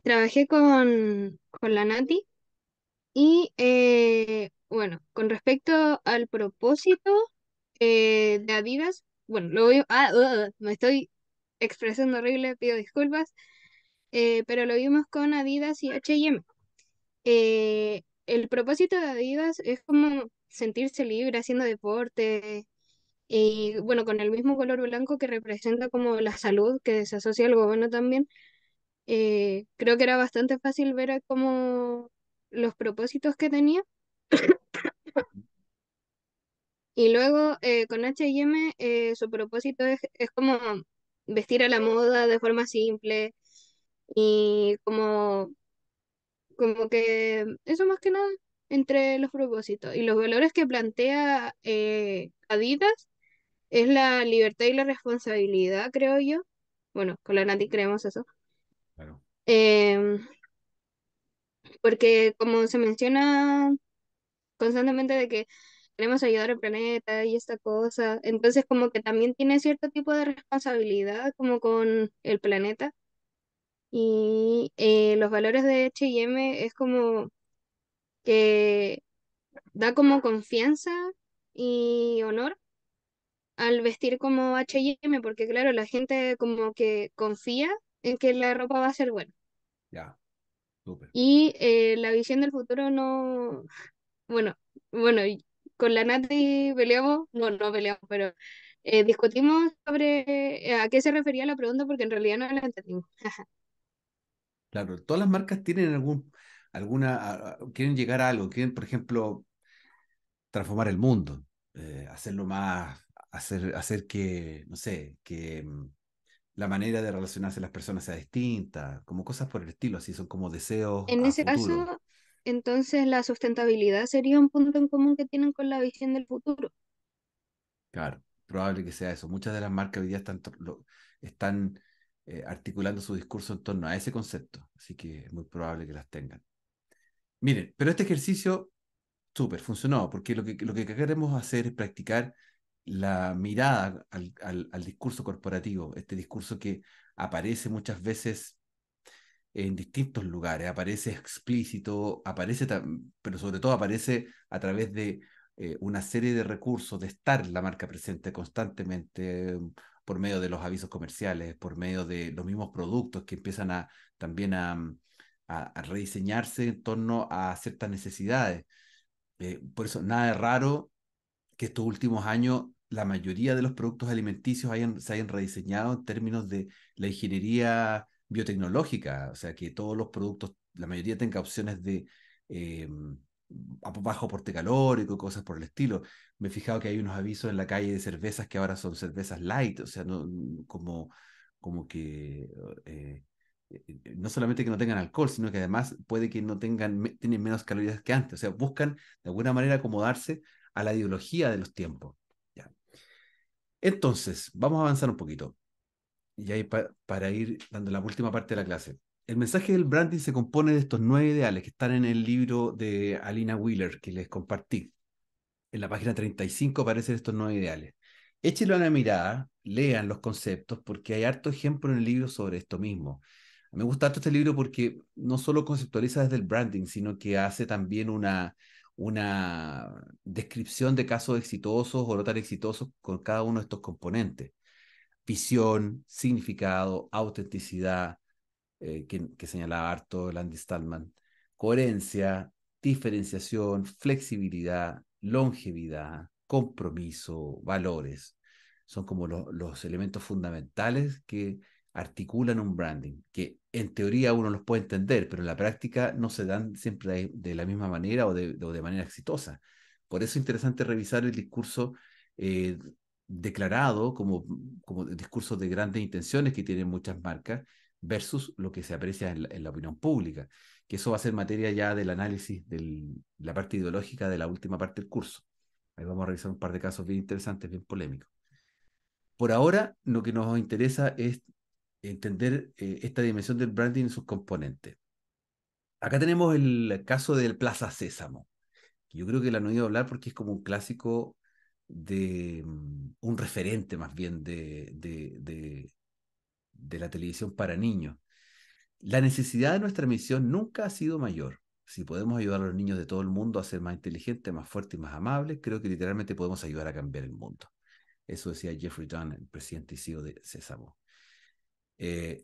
Speaker 6: trabajé con, la Nati y eh, bueno, con respecto al propósito eh, de Adidas, bueno, lo vimos, ah, ah, me estoy expresando horrible, pido disculpas, eh, pero lo vimos con Adidas y HM. el propósito de Adidas es como sentirse libre haciendo deporte, y bueno, con el mismo color blanco que representa como la salud que se asocia al gobierno también, eh, creo que era bastante fácil ver eh, como los propósitos que tenía. y luego eh, con HM eh, su propósito es, como vestir a la moda de forma simple y como, como que eso más que nada entre los propósitos y los valores que plantea Adidas es la libertad y la responsabilidad, creo yo. Bueno, con la Nati creemos eso. Em, porque como se menciona constantemente de que queremos ayudar al planeta y esta cosa, entonces como que también tiene cierto tipo de responsabilidad como con el planeta. Y eh, los valores de H&M es como que da como confianza y honor al vestir como H&M, porque claro, la gente como que confía en que la ropa va a ser buena. Ya, Y eh, la visión del futuro no, bueno, bueno, con la Nati peleamos, no, no peleamos, pero eh, discutimos sobre eh, a qué se refería la pregunta porque en realidad no la entendimos.
Speaker 1: claro, todas las marcas tienen algún, alguna, quieren llegar a algo, quieren, por ejemplo, transformar el mundo, hacerlo más, hacer, hacer que, no sé, que mm, la manera de relacionarse las personas sea distinta, como cosas por el estilo, así son como deseos. En ese caso,
Speaker 6: entonces la sustentabilidad sería un punto en común que tienen con la visión del futuro.
Speaker 1: Claro, probable que sea eso. Muchas de las marcas hoy día están, eh, articulando su discurso en torno a ese concepto, así que es muy probable que las tengan. Miren, pero este ejercicio, súper, funcionó, porque lo lo que queremos hacer es practicar la mirada al, discurso corporativo, este discurso que aparece muchas veces en distintos lugares, aparece explícito, aparece, pero sobre todo aparece a través de eh, una serie de recursos, de estar la marca presente constantemente, mm, por medio de los avisos comerciales, por medio de los mismos productos que empiezan a también a, mm, rediseñarse en torno a ciertas necesidades. Eh, por eso nada es raro que estos últimos años la mayoría de los productos alimenticios se hayan rediseñado en términos de la ingeniería biotecnológica, o sea, que todos los productos, la mayoría tenga opciones de eh, bajo porte calórico, cosas por el estilo. Me he fijado que hay unos avisos en la calle de cervezas que ahora son cervezas light, o sea, no, mm, como, como que... Eh, eh, no solamente que no tengan alcohol, sino que además puede que no tengan, tienen menos calorías que antes. O sea, buscan de alguna manera acomodarse a la ideología de los tiempos. ¿ya? Entonces, vamos a avanzar un poquito. Y ahí para ir dando la última parte de la clase. El mensaje del branding se compone de estos nueve ideales que están en el libro de Alina Wheeler que les compartí. En la página 35 aparecen estos nueve ideales. a la mirada, lean los conceptos, porque hay harto ejemplo en el libro sobre esto mismo. Me gusta harto este libro porque no solo conceptualiza desde el branding, sino que hace también una, una descripción de casos exitosos o no tan exitosos con cada uno de estos componentes. Visión, significado, autenticidad, eh, que, que, señalaba harto Landis Stallman, coherencia, diferenciación, flexibilidad, longevidad, compromiso, valores. Son como los elementos fundamentales que articulan un branding, que en teoría uno los puede entender, pero en la práctica no se dan siempre de, la misma manera o de, manera exitosa. Por eso es interesante revisar el discurso eh, declarado como, como discursos de grandes intenciones que tienen muchas marcas versus lo que se aprecia en la, en la opinión pública, que eso va a ser materia ya del análisis de la parte ideológica de la última parte del curso. Ahí vamos a revisar un par de casos bien interesantes, bien polémicos. Por ahora, lo que nos interesa es entender eh, esta dimensión del branding y sus componentes. Acá tenemos el caso del Plaza Sésamo, yo creo que la han oído hablar porque es como un clásico de mm, un referente más bien de, de, de, de la televisión para niños. La necesidad de nuestra misión nunca ha sido mayor. Si podemos ayudar a los niños de todo el mundo a ser más inteligentes, más fuertes y más amables, creo que literalmente podemos ayudar a cambiar el mundo. Eso decía Jeffrey Dunn, el presidente y CEO de Sésamo. Eh,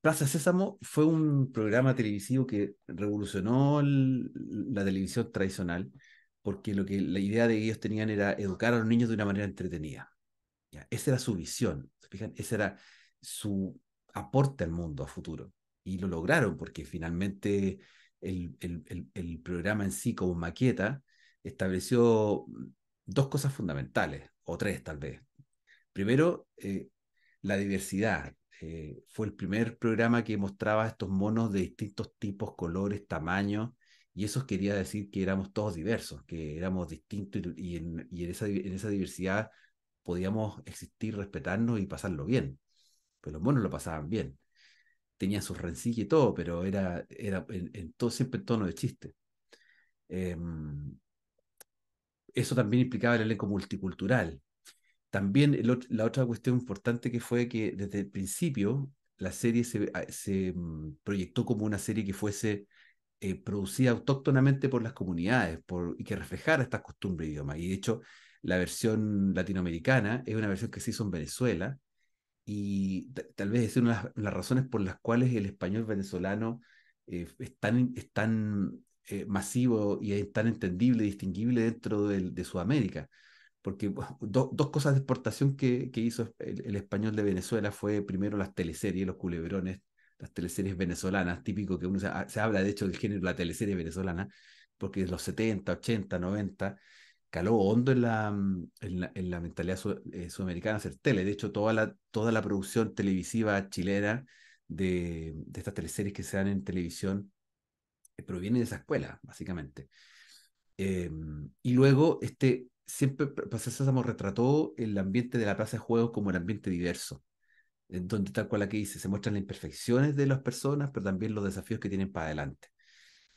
Speaker 1: Plaza Sésamo fue un programa televisivo que revolucionó la televisión tradicional, porque lo que la idea de ellos tenían era educar a los niños de una manera entretenida. Esa era su visión, fijan? Ese era su aporte al mundo a futuro. Y lo lograron porque finalmente el, programa en sí como maqueta estableció dos cosas fundamentales, o tres tal vez. Primero, eh, la diversidad, eh, fue el primer programa que mostraba estos monos de distintos tipos, colores, tamaños, y eso quería decir que éramos todos diversos, que éramos distintos y, en, esa, diversidad podíamos existir, respetarnos y pasarlo bien. Pero pues los monos lo pasaban bien. Tenían sus rencillas y todo, pero era, todo, siempre en tono de chiste. Em, eso también implicaba el elenco multicultural, también la otra cuestión importante que fue que desde el principio la serie se, ah, mm, proyectó como una serie que fuese eh, producida autóctonamente por las comunidades y que reflejara estas costumbres y idiomas. Y de hecho, la versión latinoamericana es una versión que se hizo en Venezuela y tal vez es una de las, razones por las cuales el español venezolano eh, es tan, eh, masivo y es tan entendible, y distinguible dentro de Sudamérica porque dos cosas de exportación que, que hizo el, español de Venezuela fue primero las teleseries, los culebrones, las teleseries venezolanas, típico que uno se, ah, habla de hecho del género la teleserie venezolana, porque en los 70, 80, 90 caló hondo mm, en la, en la, mentalidad eh, sudamericana hacer tele. De hecho, toda la, toda la producción televisiva chilena de, de estas teleseries que se dan en televisión eh, proviene de esa escuela, básicamente. Em, y luego este, siempre Plaza pues, Sésamo retrató el ambiente de la plaza de juegos como el ambiente diverso, en donde tal cual aquí dice, se muestran las imperfecciones de las personas, pero también los desafíos que tienen para adelante.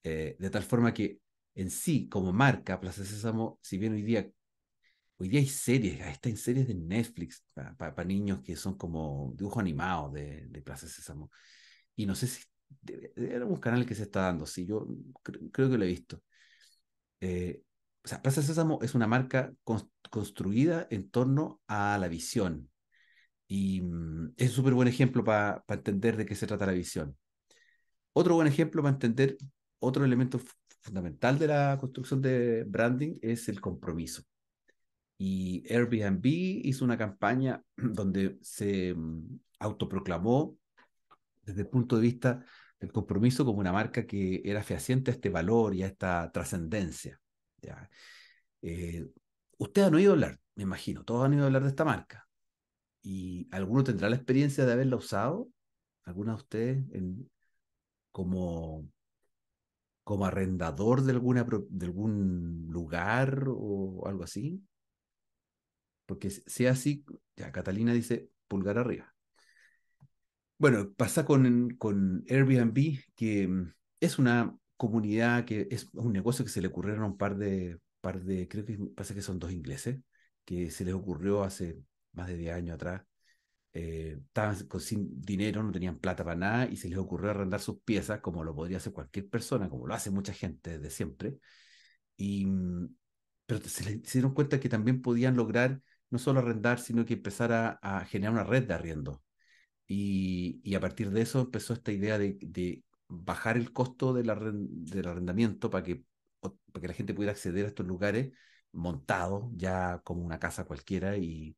Speaker 1: Eh, de tal forma que en sí, como marca, Plaza Sésamo, si bien hoy día, hoy día hay series, ah, está en series de Netflix para niños que son como dibujos animados de, de Plaza Sésamo. Y no sé si era un canal que se está dando, sí, yo creo que lo he visto. Eh, o sea, Plaza Sésamo es una marca construida en torno a la visión. Y mm, es un súper buen ejemplo para entender de qué se trata la visión. Otro buen ejemplo para entender otro elemento fundamental de la construcción de branding es el compromiso. Y Airbnb hizo una campaña donde se mm, autoproclamó desde el punto de vista del compromiso como una marca que era fehaciente a este valor y a esta trascendencia. ¿ya? Eh, ustedes han oído hablar, me imagino, todos han oído hablar de esta marca. ¿Y alguno tendrá la experiencia de haberla usado? ¿Alguna de ustedes como, como arrendador de, alguna, de algún lugar o algo así? Porque sea así, ya Catalina dice pulgar arriba. Bueno, pasa con, con Airbnb, que mm, es una comunidad que es un negocio que se le ocurrieron a un par de, par de, creo que pasa que son dos ingleses, que se les ocurrió hace más de 10 años atrás. Eh, estaban sin dinero, no tenían plata para nada y se les ocurrió arrendar sus piezas como lo podría hacer cualquier persona, como lo hace mucha gente desde siempre. Y, mm, pero se, les, dieron cuenta que también podían lograr no solo arrendar, sino que empezar a, a generar una red de arriendo. Y, y, a partir de eso empezó esta idea de, de bajar el costo del, del arrendamiento para que, para que la gente pueda acceder a estos lugares montados ya como una casa cualquiera y,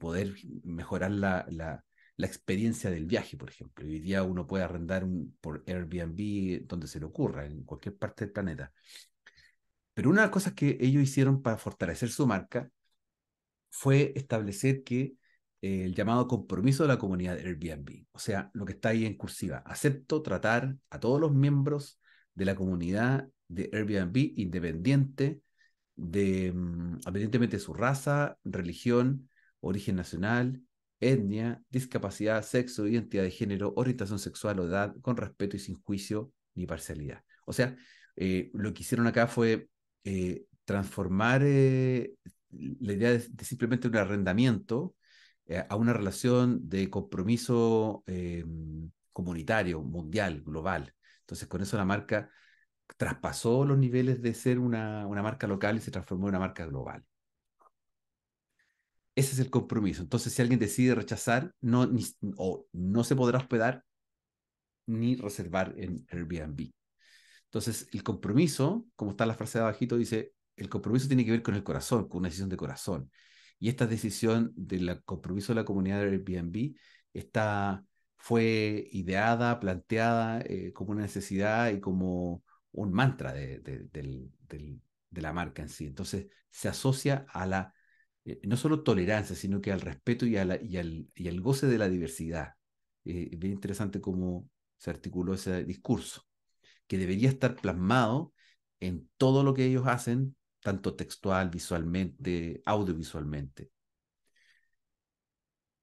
Speaker 1: poder mejorar la, la, la, experiencia del viaje, por ejemplo. Hoy día uno puede arrendar un, por Airbnb donde se le ocurra, en cualquier parte del planeta. Pero una de las cosas que ellos hicieron para fortalecer su marca fue establecer que el llamado compromiso de la comunidad de Airbnb, o sea, lo que está ahí en cursiva. Acepto tratar a todos los miembros de la comunidad de Airbnb independiente de, mm, independientemente su raza, religión, origen nacional, etnia, discapacidad, sexo, identidad de género, orientación sexual o edad, con respeto y sin juicio ni parcialidad. O sea, eh, lo que hicieron acá fue eh, transformar eh, la idea de, simplemente un arrendamiento eh, a una relación de compromiso eh, comunitario, mundial, global. Entonces, con eso la marca traspasó los niveles de ser una, marca local y se transformó en una marca global. Ese es el compromiso. Entonces, si alguien decide rechazar, no, no se podrá hospedar ni reservar en Airbnb. Entonces, el compromiso, como está la frase de abajito, dice, el compromiso tiene que ver con el corazón, con una decisión de corazón. Y esta decisión del compromiso de la comunidad de Airbnb está, fue ideada, planteada eh, como una necesidad y como un mantra de, la marca en sí. Entonces se asocia a la, eh, no solo tolerancia, sino que al respeto y, al, goce de la diversidad. Eh, es bien interesante cómo se articuló ese discurso, que debería estar plasmado en todo lo que ellos hacen tanto textual, visualmente, audiovisualmente.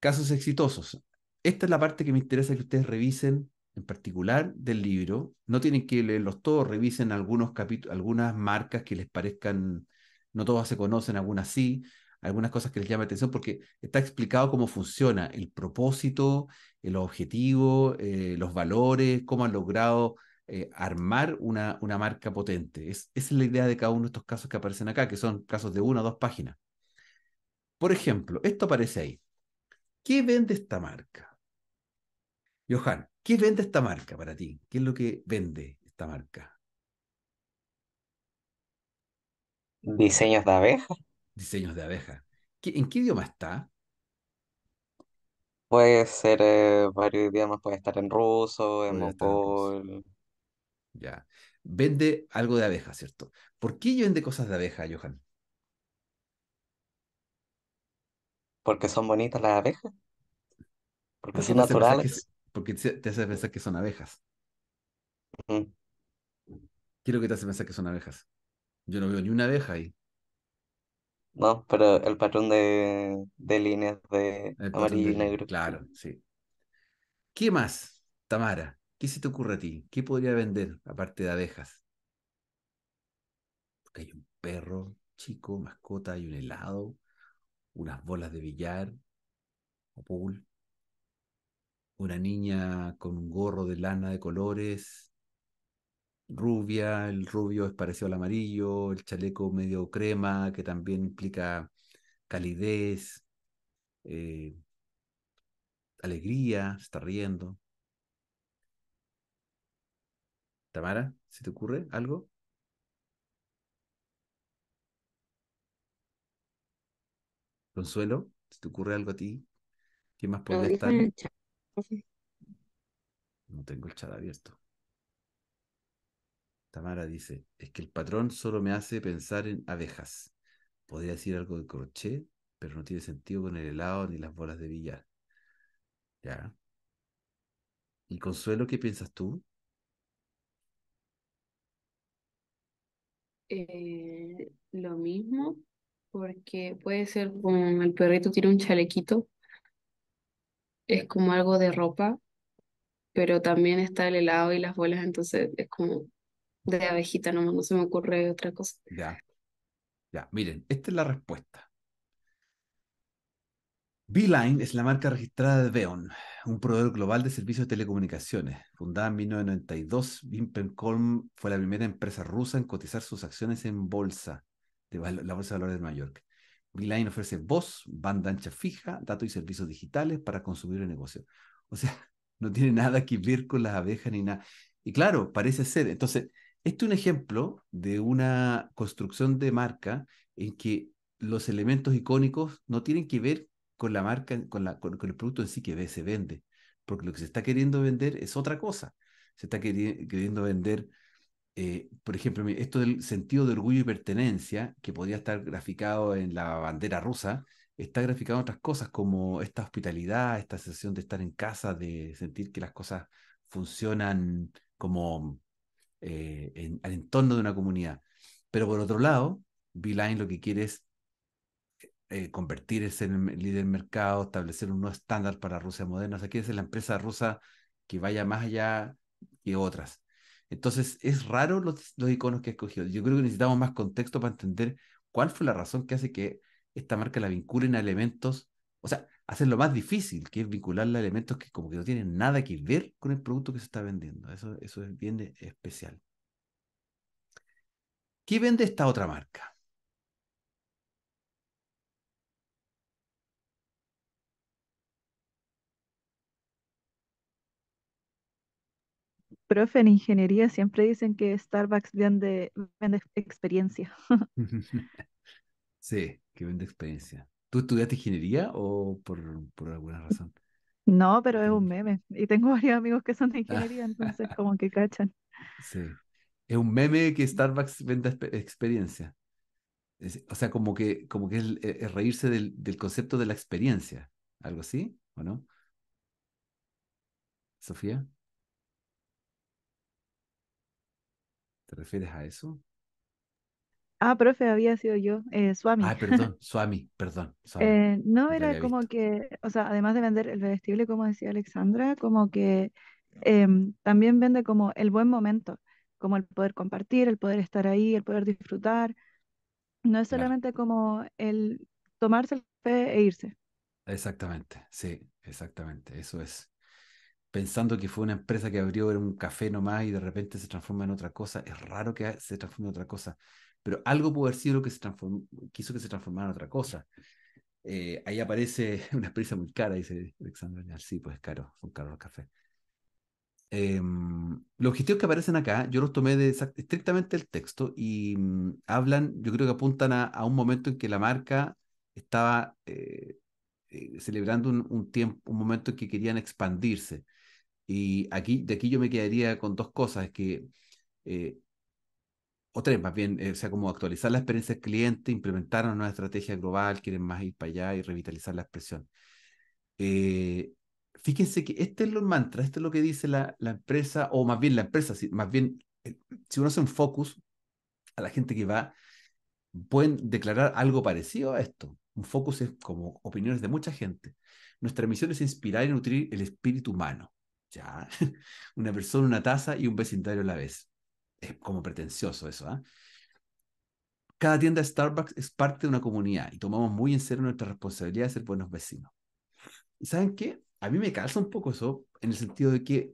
Speaker 1: Casos exitosos. Esta es la parte que me interesa que ustedes revisen en particular del libro. No tienen que leerlos todos, revisen algunos algunas marcas que les parezcan, no todas se conocen, algunas sí, algunas cosas que les llamen atención, porque está explicado cómo funciona el propósito, el objetivo, eh, los valores, cómo han logrado eh, armar una, una marca potente. Es, esa es la idea de cada uno de estos casos que aparecen acá, que son casos de una o dos páginas. Por ejemplo, esto aparece ahí. ¿Qué vende esta marca? Johan, ¿qué vende esta marca para ti? ¿Qué es lo que vende esta marca? Diseños de abeja. Diseños de abeja. ¿En qué idioma está?
Speaker 5: Puede ser eh, varios idiomas, puede estar en ruso, en ya.
Speaker 1: Vende algo de abeja, ¿cierto? ¿Por qué vende cosas de abeja, Johan?
Speaker 5: Porque son bonitas las abejas. Porque son naturales.
Speaker 1: porque te hace pensar que son abejas. quiero que te hace pensar que son abejas? Yo no veo ni una abeja ahí.
Speaker 5: No, pero el patrón de, de líneas de amarillo y negro. Claro, sí.
Speaker 1: ¿Qué más, Tamara? ¿Qué se te ocurre a ti? ¿Qué podría vender aparte de abejas? Porque hay un perro chico, mascota, hay un helado, unas bolas de billar o pool, una niña con un gorro de lana de colores, rubia, el rubio es parecido al amarillo, el chaleco medio crema, que también implica calidez, eh, alegría, está riendo. Tamara, ¿se te ocurre algo? Consuelo, ¿se te ocurre algo a ti? ¿Qué más podría estar? No tengo el chat abierto. Tamara dice, es que el patrón solo me hace pensar en abejas. Podría decir algo de crochet, pero no tiene sentido con el helado ni las bolas de billar. Ya. ¿Y Consuelo, qué piensas tú?
Speaker 2: Eh, lo mismo,
Speaker 3: porque puede ser como el perrito tiene un chalequito, es como algo de ropa, pero también está el helado y las bolas, entonces es
Speaker 2: como de abejita no no se me ocurre otra cosa.
Speaker 1: Ya, ya, miren, esta es la respuesta. Beeline es la marca registrada de Veon, un proveedor global de servicios de telecomunicaciones. Fundada en 1992, VimpelCom fue la primera empresa rusa en cotizar sus acciones en bolsa, de la Bolsa de Valores de Nueva York. Beeline ofrece voz, banda ancha fija, datos y servicios digitales para consumir el negocio. O sea, no tiene nada que ver con las abejas ni nada. Y claro, parece ser. Entonces, este es un ejemplo de una construcción de marca en que los elementos icónicos no tienen que ver con la marca, con, la, con, el producto en sí que se vende, porque lo que se está queriendo vender es otra cosa. Se está queriendo vender, eh, por ejemplo, esto del sentido de orgullo y pertenencia, que podría estar graficado en la bandera rusa, está graficado en otras cosas como esta hospitalidad, esta sensación de estar en casa, de sentir que las cosas funcionan como eh, en, al entorno de una comunidad. Pero por otro lado, Beeline lo que quiere es eh, convertirse en líder mercado, establecer un nuevo estándar para Rusia moderna. O sea, quiere ser la empresa rusa que vaya más allá que otras. Entonces, es raro los, iconos que ha escogido. Yo creo que necesitamos más contexto para entender cuál fue la razón que hace que esta marca la vinculen a elementos, o sea, lo más difícil, que es vincularla a elementos que como que no tienen nada que ver con el producto que se está vendiendo. Eso, eso es bien especial. ¿Qué vende esta otra marca?
Speaker 3: profe en ingeniería siempre dicen que Starbucks vende, experiencia.
Speaker 1: sí, que vende experiencia. ¿Tú estudiaste ingeniería o por, por alguna razón?
Speaker 3: No, pero es un meme. Y tengo varios amigos que son de ingeniería, entonces como que cachan.
Speaker 1: Sí. Es un meme que Starbucks vende experiencia. o sea, como que, como que es, reírse del, del, concepto de la experiencia. ¿Algo así? ¿O no? ¿Sofía? ¿Te refieres a eso?
Speaker 3: Ah, profe, había sido yo, eh, Swami. Ah, perdón,
Speaker 1: Swami, perdón. Eh, no, era como
Speaker 3: que, o sea, además de vender el vestible, como decía Alexandra, como que em, también vende como el buen momento, como el poder compartir, el poder estar ahí, el poder disfrutar. No es solamente como el tomarse el café e irse.
Speaker 1: Exactamente, sí, exactamente, eso es pensando que fue una empresa que abrió un café nomás y de repente se transforma en otra cosa. Es raro que se transforme en otra cosa, pero algo pudo haber sido lo que se transformó, quiso que se transformara en otra cosa. Eh, ahí aparece una empresa muy cara, dice Alexandra. Sí, pues es caro, son caros los cafés. Em, los objetivos que aparecen acá, yo los tomé de estrictamente el texto y mm, hablan, yo creo que apuntan a, un momento en que la marca estaba eh, eh, celebrando un, tiempo, un momento en que querían expandirse. Y aquí, de aquí yo me quedaría con dos cosas, que, eh, o tres más bien, eh, o sea, como actualizar la experiencia del cliente, implementar una nueva estrategia global, quieren más ir para allá y revitalizar la expresión. Eh, fíjense que este es lo mantra, este es lo que dice la, la empresa, o más bien la empresa, más bien, si uno hace un focus a la gente que va, pueden declarar algo parecido a esto. Un focus es como opiniones de mucha gente. Nuestra misión es inspirar y nutrir el espíritu humano. Ya, una persona, una taza y un vecindario a la vez. Es como pretencioso eso, ¿ah? Cada tienda de Starbucks es parte de una comunidad y tomamos muy en serio nuestra responsabilidad de ser buenos vecinos. ¿Y saben qué? A mí me calza un poco eso en el sentido de que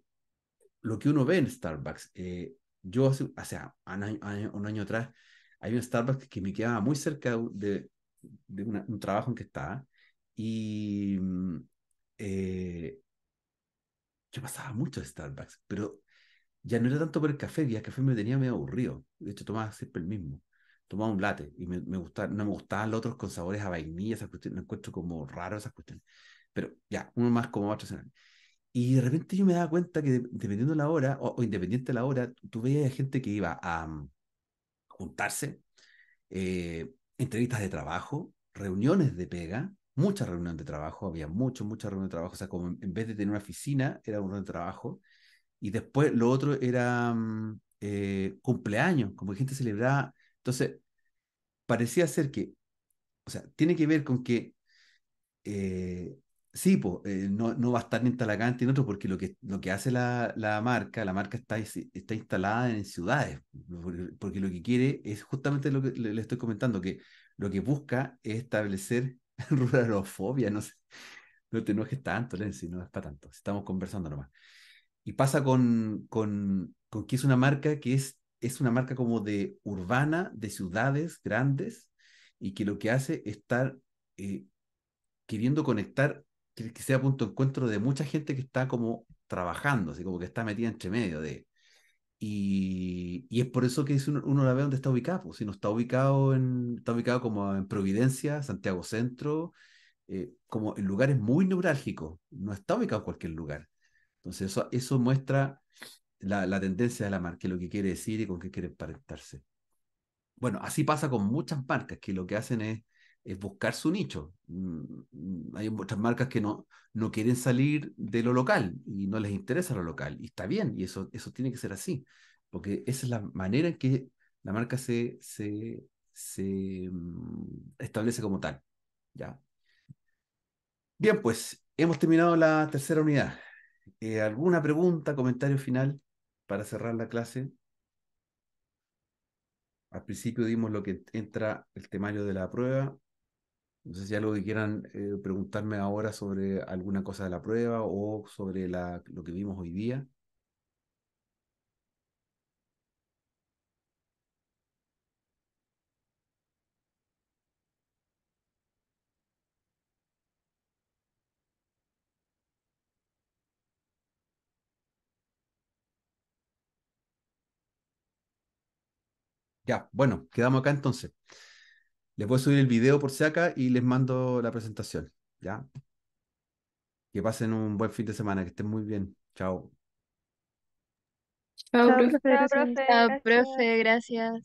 Speaker 1: lo que uno ve en Starbucks, eh, yo hace, o un, año, un, año, atrás, hay un Starbucks que me quedaba muy cerca de, un trabajo en que estaba y mm, eh, yo pasaba mucho de Starbucks, pero ya no era tanto por el café, ya el café me tenía medio aburrido. De hecho, tomaba siempre el mismo. Tomaba un latte y me, gustaba, no me gustaban los otros con sabores a vainilla, esas cuestiones, me encuentro como raro esas cuestiones. Pero ya, uno más como más Y de repente yo me daba cuenta que dependiendo de la hora, o, independiente de la hora, tú veías gente que iba a mm, juntarse, eh, entrevistas de trabajo, reuniones de pega, mucha reunión de trabajo, había mucho, mucha reunión de trabajo, o sea, como en vez de tener una oficina, era un reunión de trabajo, y después lo otro era mm, eh, cumpleaños, como gente celebraba, entonces parecía ser que, o sea, tiene que ver con que, eh, sí, pues, no, va a estar ni en Talagante ni en otro, porque lo que, lo que hace la, marca, la marca está, está instalada en ciudades, porque, lo que quiere es justamente lo que le estoy comentando, que lo que busca es establecer ruralofobia, no sé. No te enojes tanto, Lenzi, no es para tanto. Estamos conversando nomás. Y pasa con, con, con que es una marca que es, es una marca como de urbana, de ciudades grandes, y que lo que hace es estar eh, queriendo conectar, que, que sea punto de encuentro de mucha gente que está como trabajando, así como que está metida entre medio de y, es por eso que uno, la ve donde está ubicado. Pues, si no está ubicado en, está ubicado como en Providencia, Santiago Centro, eh, como en lugares muy neurálgicos. No está ubicado en cualquier lugar. Entonces eso, eso muestra la, tendencia de la marca, lo que quiere decir y con qué quiere emparentarse. Bueno, así pasa con muchas marcas que lo que hacen es es buscar su nicho. Mm, mm, hay muchas marcas que no, no quieren salir de lo local y no les interesa lo local. Y está bien, y eso, eso tiene que ser así, porque esa es la manera en que la marca se, mm, establece como tal. ¿ya? Bien, pues hemos terminado la tercera unidad. Eh, ¿Alguna pregunta, comentario final para cerrar la clase? Al principio dimos lo que entra el temario de la prueba, no sé si algo que quieran eh, preguntarme ahora sobre alguna cosa de la prueba o sobre la, lo que vimos hoy día. Ya, bueno, quedamos acá entonces. Les voy a subir el video por si acá y les mando la presentación. ¿Ya? Que pasen un buen fin de semana, que estén muy bien. Chao.
Speaker 2: Chao, profe.
Speaker 6: Chao, profe. Gracias.